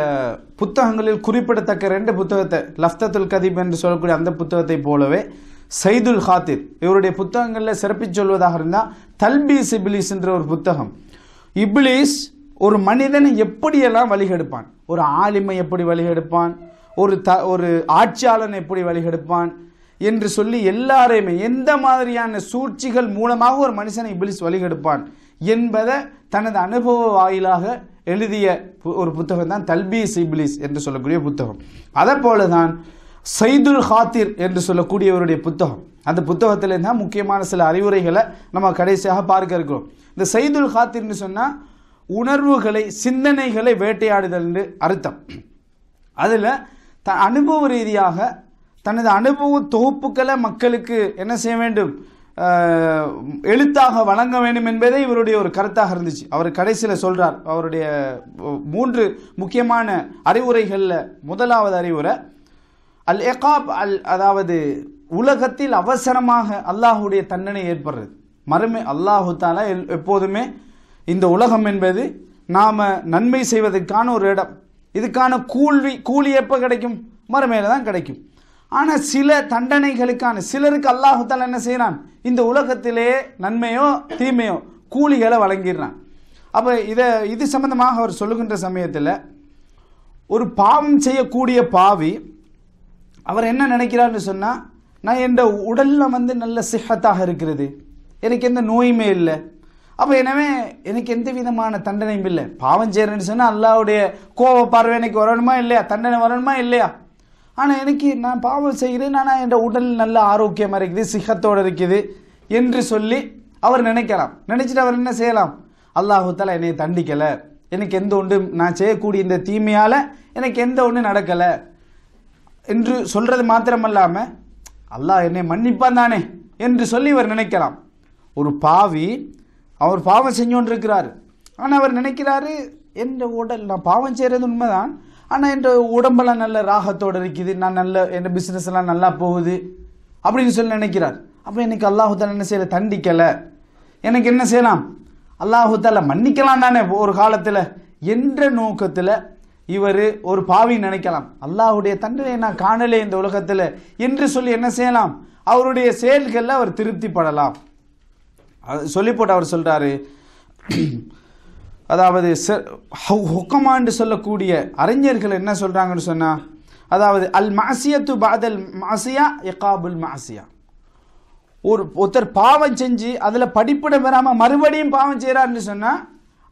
புத்தகங்களில் குறிப்பிடத்தக்க ரெண்டு புத்தகத்தை லஃப்தத்துல் கதீப் என்று சொல்லக்கூடிய அந்த புத்தகத்தை போலவே சைதுல் ஹாத்திர் இவருடைய புத்தகங்களில் சிறப்பிச் சொல்வதாக இருந்தால் தல்பீஸ் இபிலிஸ் என்ற ஒரு புத்தகம் இபிலிஸ் ஒரு மனிதனை எப்படியெல்லாம் வழிகெடுப்பான் ஒரு ஆளுமை எப்படி வழிகெடுப்பான் ஒரு த ஒரு ஆட்சியாளன் எப்படி வழிகெடுப்பான் என்று சொல்லி எல்லாரையுமே எந்த மாதிரியான சூழ்ச்சிகள் மூலமாக ஒரு மனுஷனை இபிலிஸ் வழிகெடுப்பான் என்பதை தனது அனுபவ வாயிலாக எழுதிய ஒரு புத்தகம் தான் தல்பி சிபிலிஸ் என்று சொல்லக்கூடிய புத்தகம் அதை போல தான் சைதுல் ஹாத்திர் என்று சொல்லக்கூடியவருடைய புத்தகம் அந்த புத்தகத்தில் தான் முக்கியமான சில அறிவுரைகளை நம்ம கடைசியாக பார்க்க இருக்கிறோம் இந்த சைதுல் ஹாத்திர்னு சொன்னால் உணர்வுகளை சிந்தனைகளை வேட்டையாடுதல் என்று அர்த்தம் அதில் த அனுபவ ரீதியாக தனது அனுபவ தொகுப்புகளை மக்களுக்கு என்ன செய்ய வேண்டும் எழுத்தாக வணங்க வேண்டும் என்பதே இவருடைய ஒரு கருத்தாக இருந்துச்சு அவர் கடைசியில் சொல்கிறார் அவருடைய மூன்று முக்கியமான அறிவுரைகளில் முதலாவது அறிவுரை அல் எகாப் அல் அதாவது உலகத்தில் அவசரமாக அல்லாஹுடைய தண்டனை ஏற்படுறது மறுமை அல்லாஹு தாலா எப்போதுமே இந்த உலகம் என்பது நாம் நன்மை செய்வதற்கான ஒரு இடம் இதுக்கான கூல்வி கூலி எப்போ கிடைக்கும் மறுமையில் தான் கிடைக்கும் ஆனால் சில தண்டனைகளுக்கான சிலருக்கு அல்லாஹுத்தால் என்ன செய்கிறான் இந்த உலகத்திலே நன்மையோ தீமையோ கூலிகளை வழங்கிடுறான் அப்போ இதை இது சம்பந்தமாக அவர் சொல்லுகின்ற சமயத்தில் ஒரு பாவம் செய்யக்கூடிய பாவி அவர் என்ன நினைக்கிறார்னு சொன்னால் நான் என் உடலில் வந்து நல்ல சிஹத்தாக இருக்கிறது எனக்கு எந்த நோயுமே இல்லை அப்போ எனவே எனக்கு எந்த விதமான தண்டனையும் இல்லை பாவம் செய்கிறேன்னு சொன்னால் அல்லாவுடைய கோவ பார்வை எனக்கு வரணுமா இல்லையா தண்டனை வரணுமா இல்லையா ஆனால் எனக்கு நான் பாவம் செய்கிறேன் ஆனால் என் உடல் நல்ல ஆரோக்கியமாக இருக்குது சிகத்தோடு இருக்குது என்று சொல்லி அவர் நினைக்கலாம் நினச்சிட்டு அவர் என்ன செய்யலாம் அல்லாஹுத்தால என்னை தண்டிக்கலை எனக்கு எந்த ஒன்று நான் செய்யக்கூடிய இந்த தீமையால் எனக்கு எந்த ஒன்றும் நடக்கலை என்று சொல்கிறது மாத்திரமல்லாமல் அல்லாஹ் என்னை மன்னிப்பான் தானே என்று சொல்லி இவர் நினைக்கலாம் ஒரு பாவி அவர் பாவம் செஞ்சோன்னு இருக்கிறார் ஆனால் அவர் நினைக்கிறாரு என்ற உடல் நான் பாவம் செய்கிறது உண்மைதான் ஆனால் என் உடம்பெல்லாம் நல்ல ராகத்தோடு இருக்குது நான் நல்ல என் பிஸ்னஸ் எல்லாம் நல்லா போகுது அப்படின்னு சொல்லி நினைக்கிறார் அப்போ எனக்கு அல்லாஹுத்தால என்ன செய்யலை தண்டிக்கலை எனக்கு என்ன செய்யலாம் அல்லாஹுத்தால மன்னிக்கலாம் தானே ஒரு காலத்தில் என்ற நோக்கத்தில் இவர் ஒரு பாவி நினைக்கலாம் அல்லாஹுடைய தண்டனை நான் காணலே இந்த உலகத்தில் என்று சொல்லி என்ன செய்யலாம் அவருடைய செயல்களில் அவர் திருப்திப்படலாம் சொல்லி போட்டு அவர் சொல்கிறாரு அதாவது ஹுக்கமா சொல்லக்கூடிய அறிஞர்கள் என்ன சொல்கிறாங்கன்னு சொன்னால் அதாவது அல் மாசியத்து பாதல் மாசியா எக்காபுல் மாசியா ஒரு ஒருத்தர் பாவம் செஞ்சு அதில் படிப்பிடம் பெறாமல் மறுபடியும் பாவம் செய்கிறார்னு சொன்னால்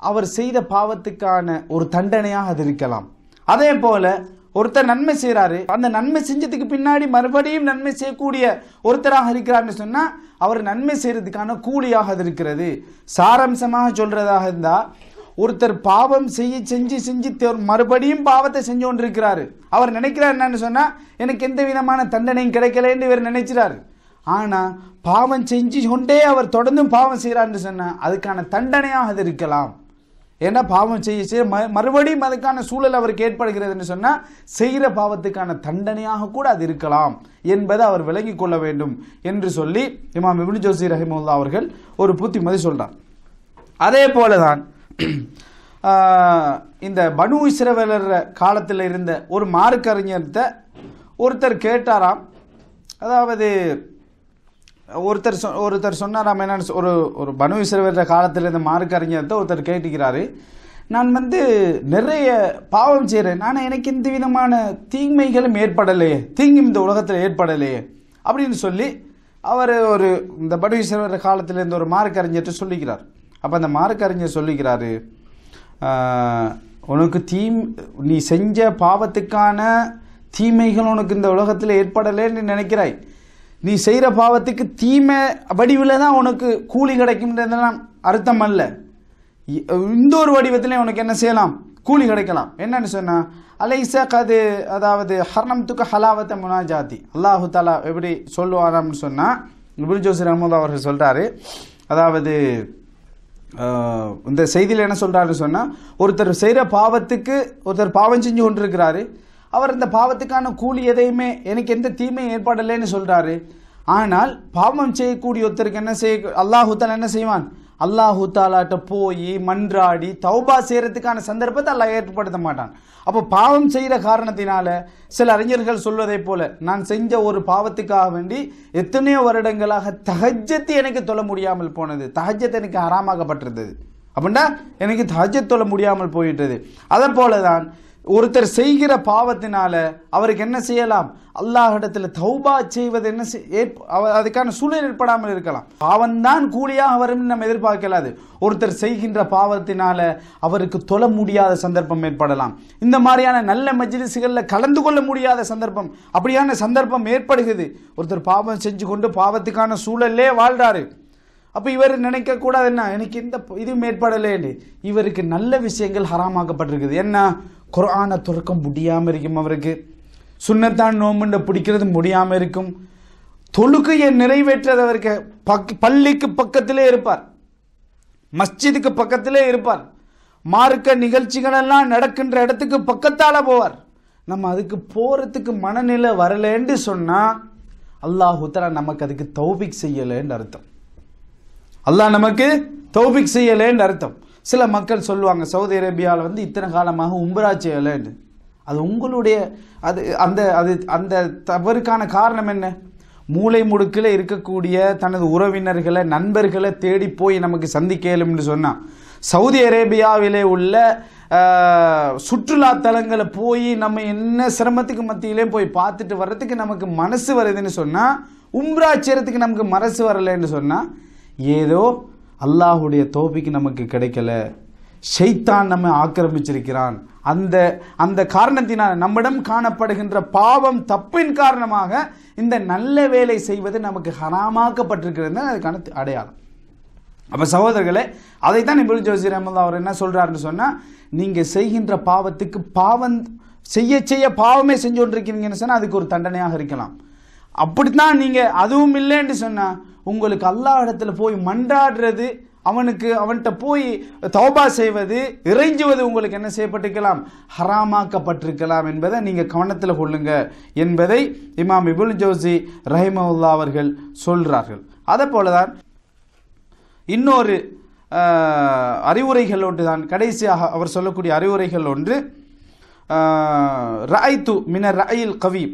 அவர் செய்த பாவத்துக்கான ஒரு தண்டனையாக அது இருக்கலாம் அதே போல் ஒருத்தர் நன்மை செய்கிறாரு அந்த நன்மை செஞ்சதுக்கு பின்னாடி மறுபடியும் நன்மை செய்யக்கூடிய ஒருத்தராக இருக்கிறார்னு சொன்னால் அவர் நன்மை செய்கிறதுக்கான கூலியாக அது இருக்கிறது சாரம்சமாக சொல்கிறதாக இருந்தால் ஒருத்தர் பாவம் செய்ய செஞ்சு செஞ்சு மறுபடியும் பாவத்தை செஞ்சு கொண்டு அவர் நினைக்கிறார் என்னன்னு சொன்னால் எனக்கு எந்த விதமான தண்டனையும் கிடைக்கலன்னு இவர் நினைக்கிறாரு ஆனால் பாவம் செஞ்சு கொண்டே அவர் தொடர்ந்தும் பாவம் செய்கிறார்னு சொன்னால் அதுக்கான தண்டனையாக அது இருக்கலாம் ஏன்னா பாவம் செய்ய செய்ய ம மறுபடியும் அதுக்கான சூழல் அவருக்கு ஏற்படுகிறதுன்னு சொன்னால் செய்கிற பாவத்துக்கான தண்டனையாக கூட அது இருக்கலாம் என்பதை அவர் விளங்கி கொள்ள வேண்டும் என்று சொல்லி இமாம் இபின் ஜோசி ரஹிமுல்லா அவர்கள் ஒரு புத்திமதி சொல்கிறார் அதே போலதான் தான் இந்த பனு இஸ்ரவேலர் காலத்தில் இருந்த ஒரு மார்க்கறிஞர்கிட்ட ஒருத்தர் கேட்டாராம் அதாவது ஒருத்தர் சொ ஒருத்தர் சொன்னாராம் என்னன்னு ஒரு ஒரு பனு இஸ்ரவேலர் காலத்தில் இருந்த மார்க்கறிஞர்கிட்ட ஒருத்தர் கேட்டுக்கிறாரு நான் வந்து நிறைய பாவம் செய்கிறேன் ஆனால் எனக்கு எந்த விதமான தீமைகளும் ஏற்படலையே தீங்கும் இந்த உலகத்தில் ஏற்படலையே அப்படின்னு சொல்லி அவர் ஒரு இந்த படுகீஸ்வரர் காலத்தில் இருந்த ஒரு மார்க்கறிஞர்கிட்ட சொல்லிக்கிறார் அப்போ அந்த மார்க் அறிஞர் சொல்லிக்கிறாரு உனக்கு தீ நீ செஞ்ச பாவத்துக்கான தீமைகள் உனக்கு இந்த உலகத்தில் ஏற்படலைன்னு நினைக்கிறாய் நீ செய்கிற பாவத்துக்கு தீமை வடிவில் தான் உனக்கு கூலி கிடைக்கும்ன்றதெல்லாம் அர்த்தம் அல்ல இந்த ஒரு வடிவத்தில் உனக்கு என்ன செய்யலாம் கூலி கிடைக்கலாம் என்னன்னு சொன்னால் அலைசா கது அதாவது ஹர்ணம் துக்கு ஹலாவத்த ஜாதி அல்லாஹு தாலா எப்படி சொல்லுவாராம்னு சொன்னால் குருஜோசி ரஹமுல்லா அவர்கள் சொல்கிறாரு அதாவது இந்த செய்தியில் என்ன சொல்கிறாருன்னு சொன்னால் ஒருத்தர் செய்கிற பாவத்துக்கு ஒருத்தர் பாவம் செஞ்சு கொண்டிருக்கிறாரு அவர் இந்த பாவத்துக்கான கூலி எதையுமே எனக்கு எந்த தீமையும் ஏற்படலைன்னு சொல்கிறாரு ஆனால் பாவம் செய்யக்கூடிய ஒருத்தருக்கு என்ன செய்ய அல்லாஹுத்தன் என்ன செய்வான் அல்லாஹு தாலாட்ட போய் மன்றாடி தௌபா செய்கிறதுக்கான சந்தர்ப்பத்தை அல்லாஹ் ஏற்படுத்த மாட்டான் அப்போ பாவம் செய்கிற காரணத்தினால சில அறிஞர்கள் சொல்வதைப் போல நான் செஞ்ச ஒரு பாவத்துக்காக வேண்டி எத்தனையோ வருடங்களாக தகஜத்து எனக்கு தொல்ல முடியாமல் போனது தகஜத்து எனக்கு அறாமாகப்பட்டிருந்தது அப்படின்னா எனக்கு தகஜத் தொல்ல முடியாமல் போயிட்டது அதை போல தான் ஒருத்தர் செய்கிற பாவத்தினால அவருக்கு என்ன செய்யலாம் அல்லாஹிடத்தில் தௌபா செய்வது என்ன அதுக்கான சூழல் ஏற்படாமல் இருக்கலாம் பாவம்தான் கூலியாக வரும் நம்ம எதிர்பார்க்கலாது ஒருத்தர் செய்கின்ற பாவத்தினால அவருக்கு தொல முடியாத சந்தர்ப்பம் ஏற்படலாம் இந்த மாதிரியான நல்ல மஜ்லிசுகளில் கலந்து கொள்ள முடியாத சந்தர்ப்பம் அப்படியான சந்தர்ப்பம் ஏற்படுகிறது ஒருத்தர் பாவம் செஞ்சு கொண்டு பாவத்துக்கான சூழல்லே வாழ்றாரு அப்போ இவர் நினைக்கக்கூடாது என்ன எனக்கு எந்த இதுவும் ஏற்படலேன்னு இவருக்கு நல்ல விஷயங்கள் ஹராமாக்கப்பட்டிருக்குது என்ன குரானை துறக்க முடியாமல் இருக்கும் அவருக்கு சுண்ணத்தான் நோம்புண்ட பிடிக்கிறது முடியாமல் இருக்கும் தொழுகையை நிறைவேற்றது அவருக்கு பக் பள்ளிக்கு பக்கத்திலே இருப்பார் மஸ்ஜிதுக்கு பக்கத்திலே இருப்பார் மார்க்க நிகழ்ச்சிகளெல்லாம் நடக்கின்ற இடத்துக்கு பக்கத்தால் போவார் நம்ம அதுக்கு போகிறதுக்கு மனநிலை வரலன்னு சொன்னால் அல்லாஹுத்தரா நமக்கு அதுக்கு தௌபிக் செய்யலைன்னு அர்த்தம் அல்லாஹ் நமக்கு தௌபிக் செய்யலைன்னு அர்த்தம் சில மக்கள் சொல்லுவாங்க சவுதி அரேபியாவில் வந்து இத்தனை காலமாக உம்ரா செய்யலைன்னு அது உங்களுடைய அது அந்த அது அந்த தவறுக்கான காரணம் என்ன மூளை முடுக்கில் இருக்கக்கூடிய தனது உறவினர்களை நண்பர்களை தேடி போய் நமக்கு சந்திக்கலும்னு சொன்னால் சவுதி அரேபியாவிலே உள்ள சுற்றுலா தலங்களை போய் நம்ம என்ன சிரமத்துக்கு மத்தியிலே போய் பார்த்துட்டு வர்றதுக்கு நமக்கு மனசு வருதுன்னு சொன்னால் உம்ராச்சரத்துக்கு நமக்கு மனசு வரலைன்னு சொன்னால் ஏதோ அல்லாஹுடைய தோபிக்கு நமக்கு கிடைக்கல ஷைத்தான் நம்ம ஆக்கிரமிச்சிருக்கிறான் அந்த அந்த காரணத்தினால் நம்மிடம் காணப்படுகின்ற பாவம் தப்பின் காரணமாக இந்த நல்ல வேலை செய்வது நமக்கு ஹராமாக்கப்பட்டிருக்கிறது அதுக்கான அடையாளம் அப்போ சகோதரர்களே அதைத்தான் இபின் ஜோசி அவர் என்ன சொல்கிறாருன்னு சொன்னால் நீங்கள் செய்கின்ற பாவத்துக்கு பாவம் செய்ய செய்ய பாவமே செஞ்சு கொண்டிருக்கிறீங்கன்னு சொன்னால் அதுக்கு ஒரு தண்டனையாக இருக்கலாம் அப்படித்தான் நீங்கள் அதுவும் இல்லைன்னு சொன்னால் உங்களுக்கு அல்லா இடத்துல போய் மன்றாடுறது அவனுக்கு அவன்கிட்ட போய் தௌபா செய்வது இறைஞ்சுவது உங்களுக்கு என்ன செய்யப்பட்டிருக்கலாம் ஹராமாக்கப்பட்டிருக்கலாம் என்பதை நீங்கள் கவனத்தில் கொள்ளுங்க என்பதை இமாம் இபுல் ஜோசி ரஹிமவுல்லா அவர்கள் சொல்கிறார்கள் அதே போலதான் இன்னொரு அறிவுரைகள் ஒன்று தான் கடைசியாக அவர் சொல்லக்கூடிய அறிவுரைகள் ஒன்று ராய்து மின ராயில் கவி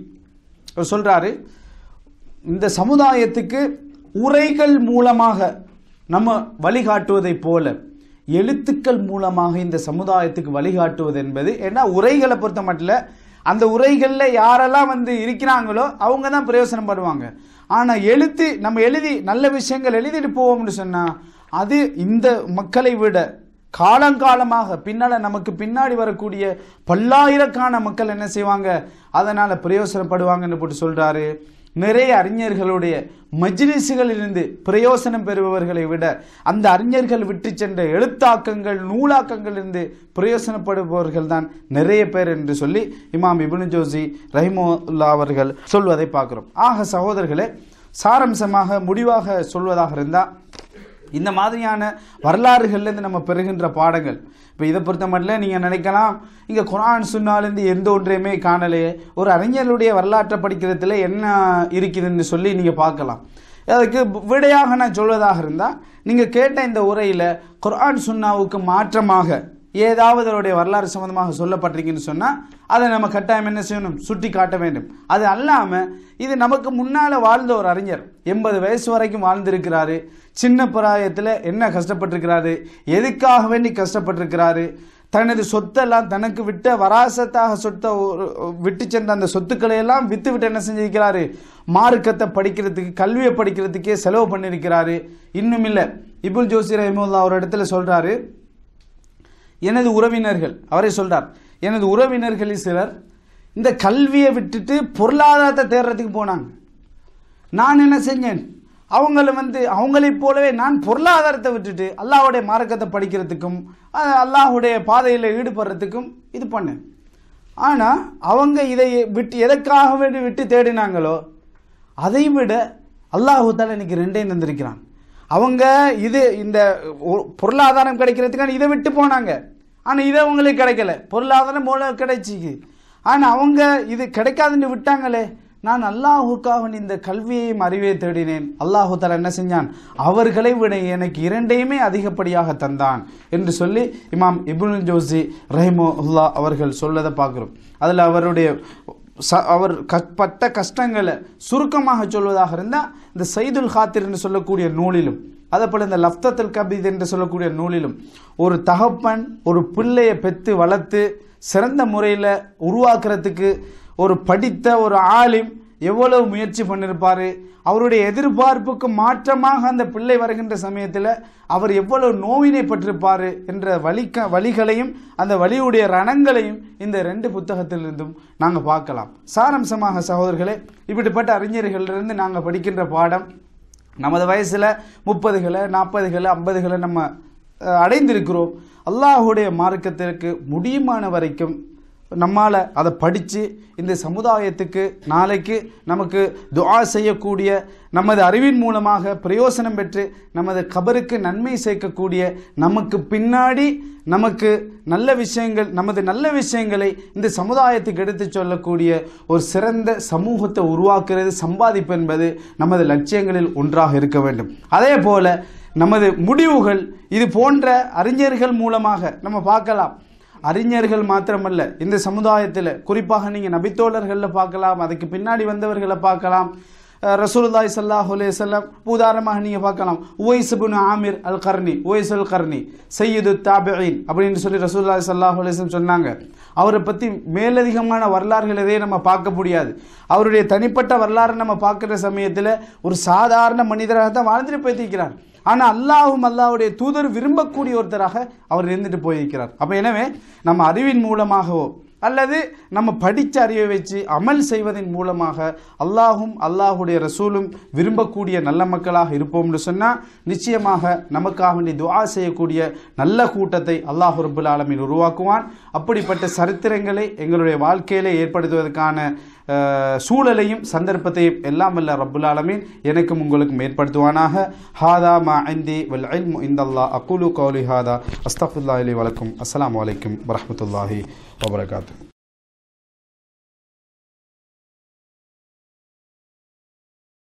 அவர் சொல்கிறாரு இந்த சமுதாயத்துக்கு உரைகள் மூலமாக நம்ம வழிகாட்டுவதைப் போல எழுத்துக்கள் மூலமாக இந்த சமுதாயத்துக்கு வழிகாட்டுவது என்பது ஏன்னா உரைகளை பொறுத்த மட்டும் அந்த உரைகளில் யாரெல்லாம் வந்து இருக்கிறாங்களோ அவங்க தான் பிரயோசனம் படுவாங்க ஆனால் எழுத்து நம்ம எழுதி நல்ல விஷயங்கள் எழுதிட்டு போவோம்னு சொன்னால் அது இந்த மக்களை விட காலங்காலமாக பின்னால் நமக்கு பின்னாடி வரக்கூடிய பல்லாயிரக்கான மக்கள் என்ன செய்வாங்க அதனால் பிரயோசனப்படுவாங்கன்னு போட்டு சொல்கிறாரு நிறைய அறிஞர்களுடைய மஜ்லிசுகளிலிருந்து பிரயோசனம் பெறுபவர்களை விட அந்த அறிஞர்கள் விட்டு சென்ற எழுத்தாக்கங்கள் நூலாக்கங்களிலிருந்து பிரயோசனப்படுபவர்கள் தான் நிறைய பேர் என்று சொல்லி இமாம் இபுனு ஜோசி ரஹிமுல்லா அவர்கள் சொல்வதை பார்க்குறோம் ஆக சகோதரர்களே சாரம்சமாக முடிவாக சொல்வதாக இருந்தால் இந்த மாதிரியான வரலாறுகள்லேருந்து நம்ம பெறுகின்ற பாடங்கள் இப்போ இதை பொறுத்த மட்டும் நீங்கள் நினைக்கலாம் இங்கே குரான் சொன்னாலேருந்து எந்த ஒன்றையுமே காணலையே ஒரு அறிஞர்களுடைய வரலாற்றை படிக்கிறதுல என்ன இருக்குதுன்னு சொல்லி நீங்கள் பார்க்கலாம் அதுக்கு விடையாக நான் சொல்வதாக இருந்தால் நீங்கள் கேட்ட இந்த உரையில் குரான் சுன்னாவுக்கு மாற்றமாக ஏதாவது அவருடைய வரலாறு சம்மந்தமாக சொல்லப்பட்டிருக்கீங்கன்னு சொன்னால் அதை நம்ம கட்டாயம் என்ன செய்யணும் சுட்டி காட்ட வேண்டும் அது அல்லாமல் இது நமக்கு முன்னால் வாழ்ந்த ஒரு அறிஞர் எண்பது வயசு வரைக்கும் வாழ்ந்திருக்கிறாரு சின்ன பிராயத்தில் என்ன கஷ்டப்பட்டிருக்கிறாரு எதுக்காக வேண்டி கஷ்டப்பட்டிருக்கிறாரு தனது சொத்தெல்லாம் தனக்கு விட்ட வராசத்தாக சொத்தை விட்டு சென்ற அந்த சொத்துக்களை எல்லாம் விட்டு என்ன செஞ்சிருக்கிறாரு மார்க்கத்தை படிக்கிறதுக்கு கல்வியை படிக்கிறதுக்கே செலவு பண்ணியிருக்கிறாரு இன்னும் இல்லை இபுல் ஜோசி ரஹிமுல்லா ஒரு இடத்துல சொல்கிறாரு எனது உறவினர்கள் அவரே சொல்றார் எனது உறவினர்களில் சிலர் இந்த கல்வியை விட்டுட்டு பொருளாதாரத்தை தேடுறதுக்கு போனாங்க நான் என்ன செஞ்சேன் அவங்கள வந்து அவங்களைப் போலவே நான் பொருளாதாரத்தை விட்டுட்டு அல்லாஹுடைய மார்க்கத்தை படிக்கிறதுக்கும் அல்லாஹுடைய பாதையில் ஈடுபடுறதுக்கும் இது பண்ணேன் ஆனால் அவங்க இதை விட்டு எதற்காக வேண்டி விட்டு தேடினாங்களோ அதை விட அல்லாஹு இன்றைக்கி எனக்கு ரெண்டையும் தந்திருக்கிறான் அவங்க இது இந்த பொருளாதாரம் கிடைக்கிறதுக்கான இதை விட்டு போனாங்க ஆனால் இதை அவங்களுக்கு கிடைக்கல பொருளாதாரம் போல கிடைச்சிக்கு ஆனால் அவங்க இது கிடைக்காதுன்னு விட்டாங்களே நான் அல்லாஹுக்காக இந்த கல்வியையும் அறிவை தேடினேன் அல்லாஹு தலா என்ன செஞ்சான் அவர்களை விட எனக்கு இரண்டையுமே அதிகப்படியாக தந்தான் என்று சொல்லி இமாம் இபுல் ஜோசி ரஹிமுல்லா அவர்கள் சொல்லதை பார்க்குறோம் அதில் அவருடைய ச அவர் பட்ட கஷ்டங்களை சுருக்கமாக சொல்வதாக இருந்தால் இந்த சைதுல் ஹாத்திர் என்று சொல்லக்கூடிய நூலிலும் அதே போல் இந்த லஃப்தத்துல் கபீத் என்று சொல்லக்கூடிய நூலிலும் ஒரு தகப்பன் ஒரு பிள்ளையை பெற்று வளர்த்து சிறந்த முறையில் உருவாக்குறதுக்கு ஒரு படித்த ஒரு ஆலிம் எவ்வளவு முயற்சி பண்ணியிருப்பார் அவருடைய எதிர்பார்ப்புக்கு மாற்றமாக அந்த பிள்ளை வருகின்ற சமயத்தில் அவர் எவ்வளவு நோயினை பட்டிருப்பார் என்ற வழிக்க வழிகளையும் அந்த வழியுடைய ரணங்களையும் இந்த ரெண்டு புத்தகத்திலிருந்தும் நாங்கள் பார்க்கலாம் சாரம்சமாக சகோதரர்களே இப்படிப்பட்ட அறிஞர்களிலிருந்து நாங்கள் படிக்கின்ற பாடம் நமது வயசில் முப்பதுகளை நாற்பதுகளை ஐம்பதுகளை நம்ம அடைந்திருக்கிறோம் அல்லாஹுடைய மார்க்கத்திற்கு முடியுமான வரைக்கும் நம்மால் அதை படித்து இந்த சமுதாயத்துக்கு நாளைக்கு நமக்கு துவா செய்யக்கூடிய நமது அறிவின் மூலமாக பிரயோசனம் பெற்று நமது கபருக்கு நன்மை சேர்க்கக்கூடிய நமக்கு பின்னாடி நமக்கு நல்ல விஷயங்கள் நமது நல்ல விஷயங்களை இந்த சமுதாயத்துக்கு எடுத்து சொல்லக்கூடிய ஒரு சிறந்த சமூகத்தை உருவாக்குறது சம்பாதிப்பு என்பது நமது லட்சியங்களில் ஒன்றாக இருக்க வேண்டும் அதே போல நமது முடிவுகள் இது போன்ற அறிஞர்கள் மூலமாக நம்ம பார்க்கலாம் அறிஞர்கள் மாத்திரமல்ல இந்த சமுதாயத்தில் குறிப்பாக நீங்கள் நபித்தோழர்களில் பார்க்கலாம் அதுக்கு பின்னாடி வந்தவர்களை பார்க்கலாம் ரசூலுல்லாய் சல்லாஹ் அலேசல்லாம் உதாரணமாக நீங்கள் பார்க்கலாம் உவைசுபுன் ஆமிர் அல் கர்னி உவைஸ் அல் கர்னி சையது தாபின் அப்படின்னு சொல்லி ரசூல்லாய் சல்லாஹ் அலேசம் சொன்னாங்க அவரை பற்றி மேலதிகமான வரலாறுகள் எதையும் நம்ம பார்க்க முடியாது அவருடைய தனிப்பட்ட வரலாறு நம்ம பார்க்குற சமயத்தில் ஒரு சாதாரண மனிதராக தான் வாழ்ந்துட்டு போய்த்திருக்கிறார் ஆனால் அல்லாஹும் அல்லாவுடைய தூதர் விரும்பக்கூடிய ஒருத்தராக அவர் இருந்துட்டு போயிருக்கிறார் அப்போ எனவே நம்ம அறிவின் மூலமாகவோ அல்லது நம்ம படித்த அறிவை வச்சு அமல் செய்வதன் மூலமாக அல்லாஹும் அல்லாஹுடைய ரசூலும் விரும்பக்கூடிய நல்ல மக்களாக இருப்போம்னு சொன்னால் நிச்சயமாக நமக்காக வேண்டி துவா செய்யக்கூடிய நல்ல கூட்டத்தை அல்லாஹு ரபுல் ஆலமின் உருவாக்குவான் அப்படிப்பட்ட சரித்திரங்களை எங்களுடைய வாழ்க்கையிலே ஏற்படுத்துவதற்கான சூழலையும் சந்தர்ப்பத்தையும் எல்லாம் வல்ல ரபுல் ஆலமீன் எனக்கும் உங்களுக்கும் ஏற்படுத்துவானாக ஹாதா மா ஐந்தி வல் இல்மு இந்தல்லா அக்குலு கௌலி ஹாதா அஸ்தஃபுல்லா அலி வலக்கும் அஸ்லாம் வலைக்கும் வரமத்துல்லாஹி Obrigado.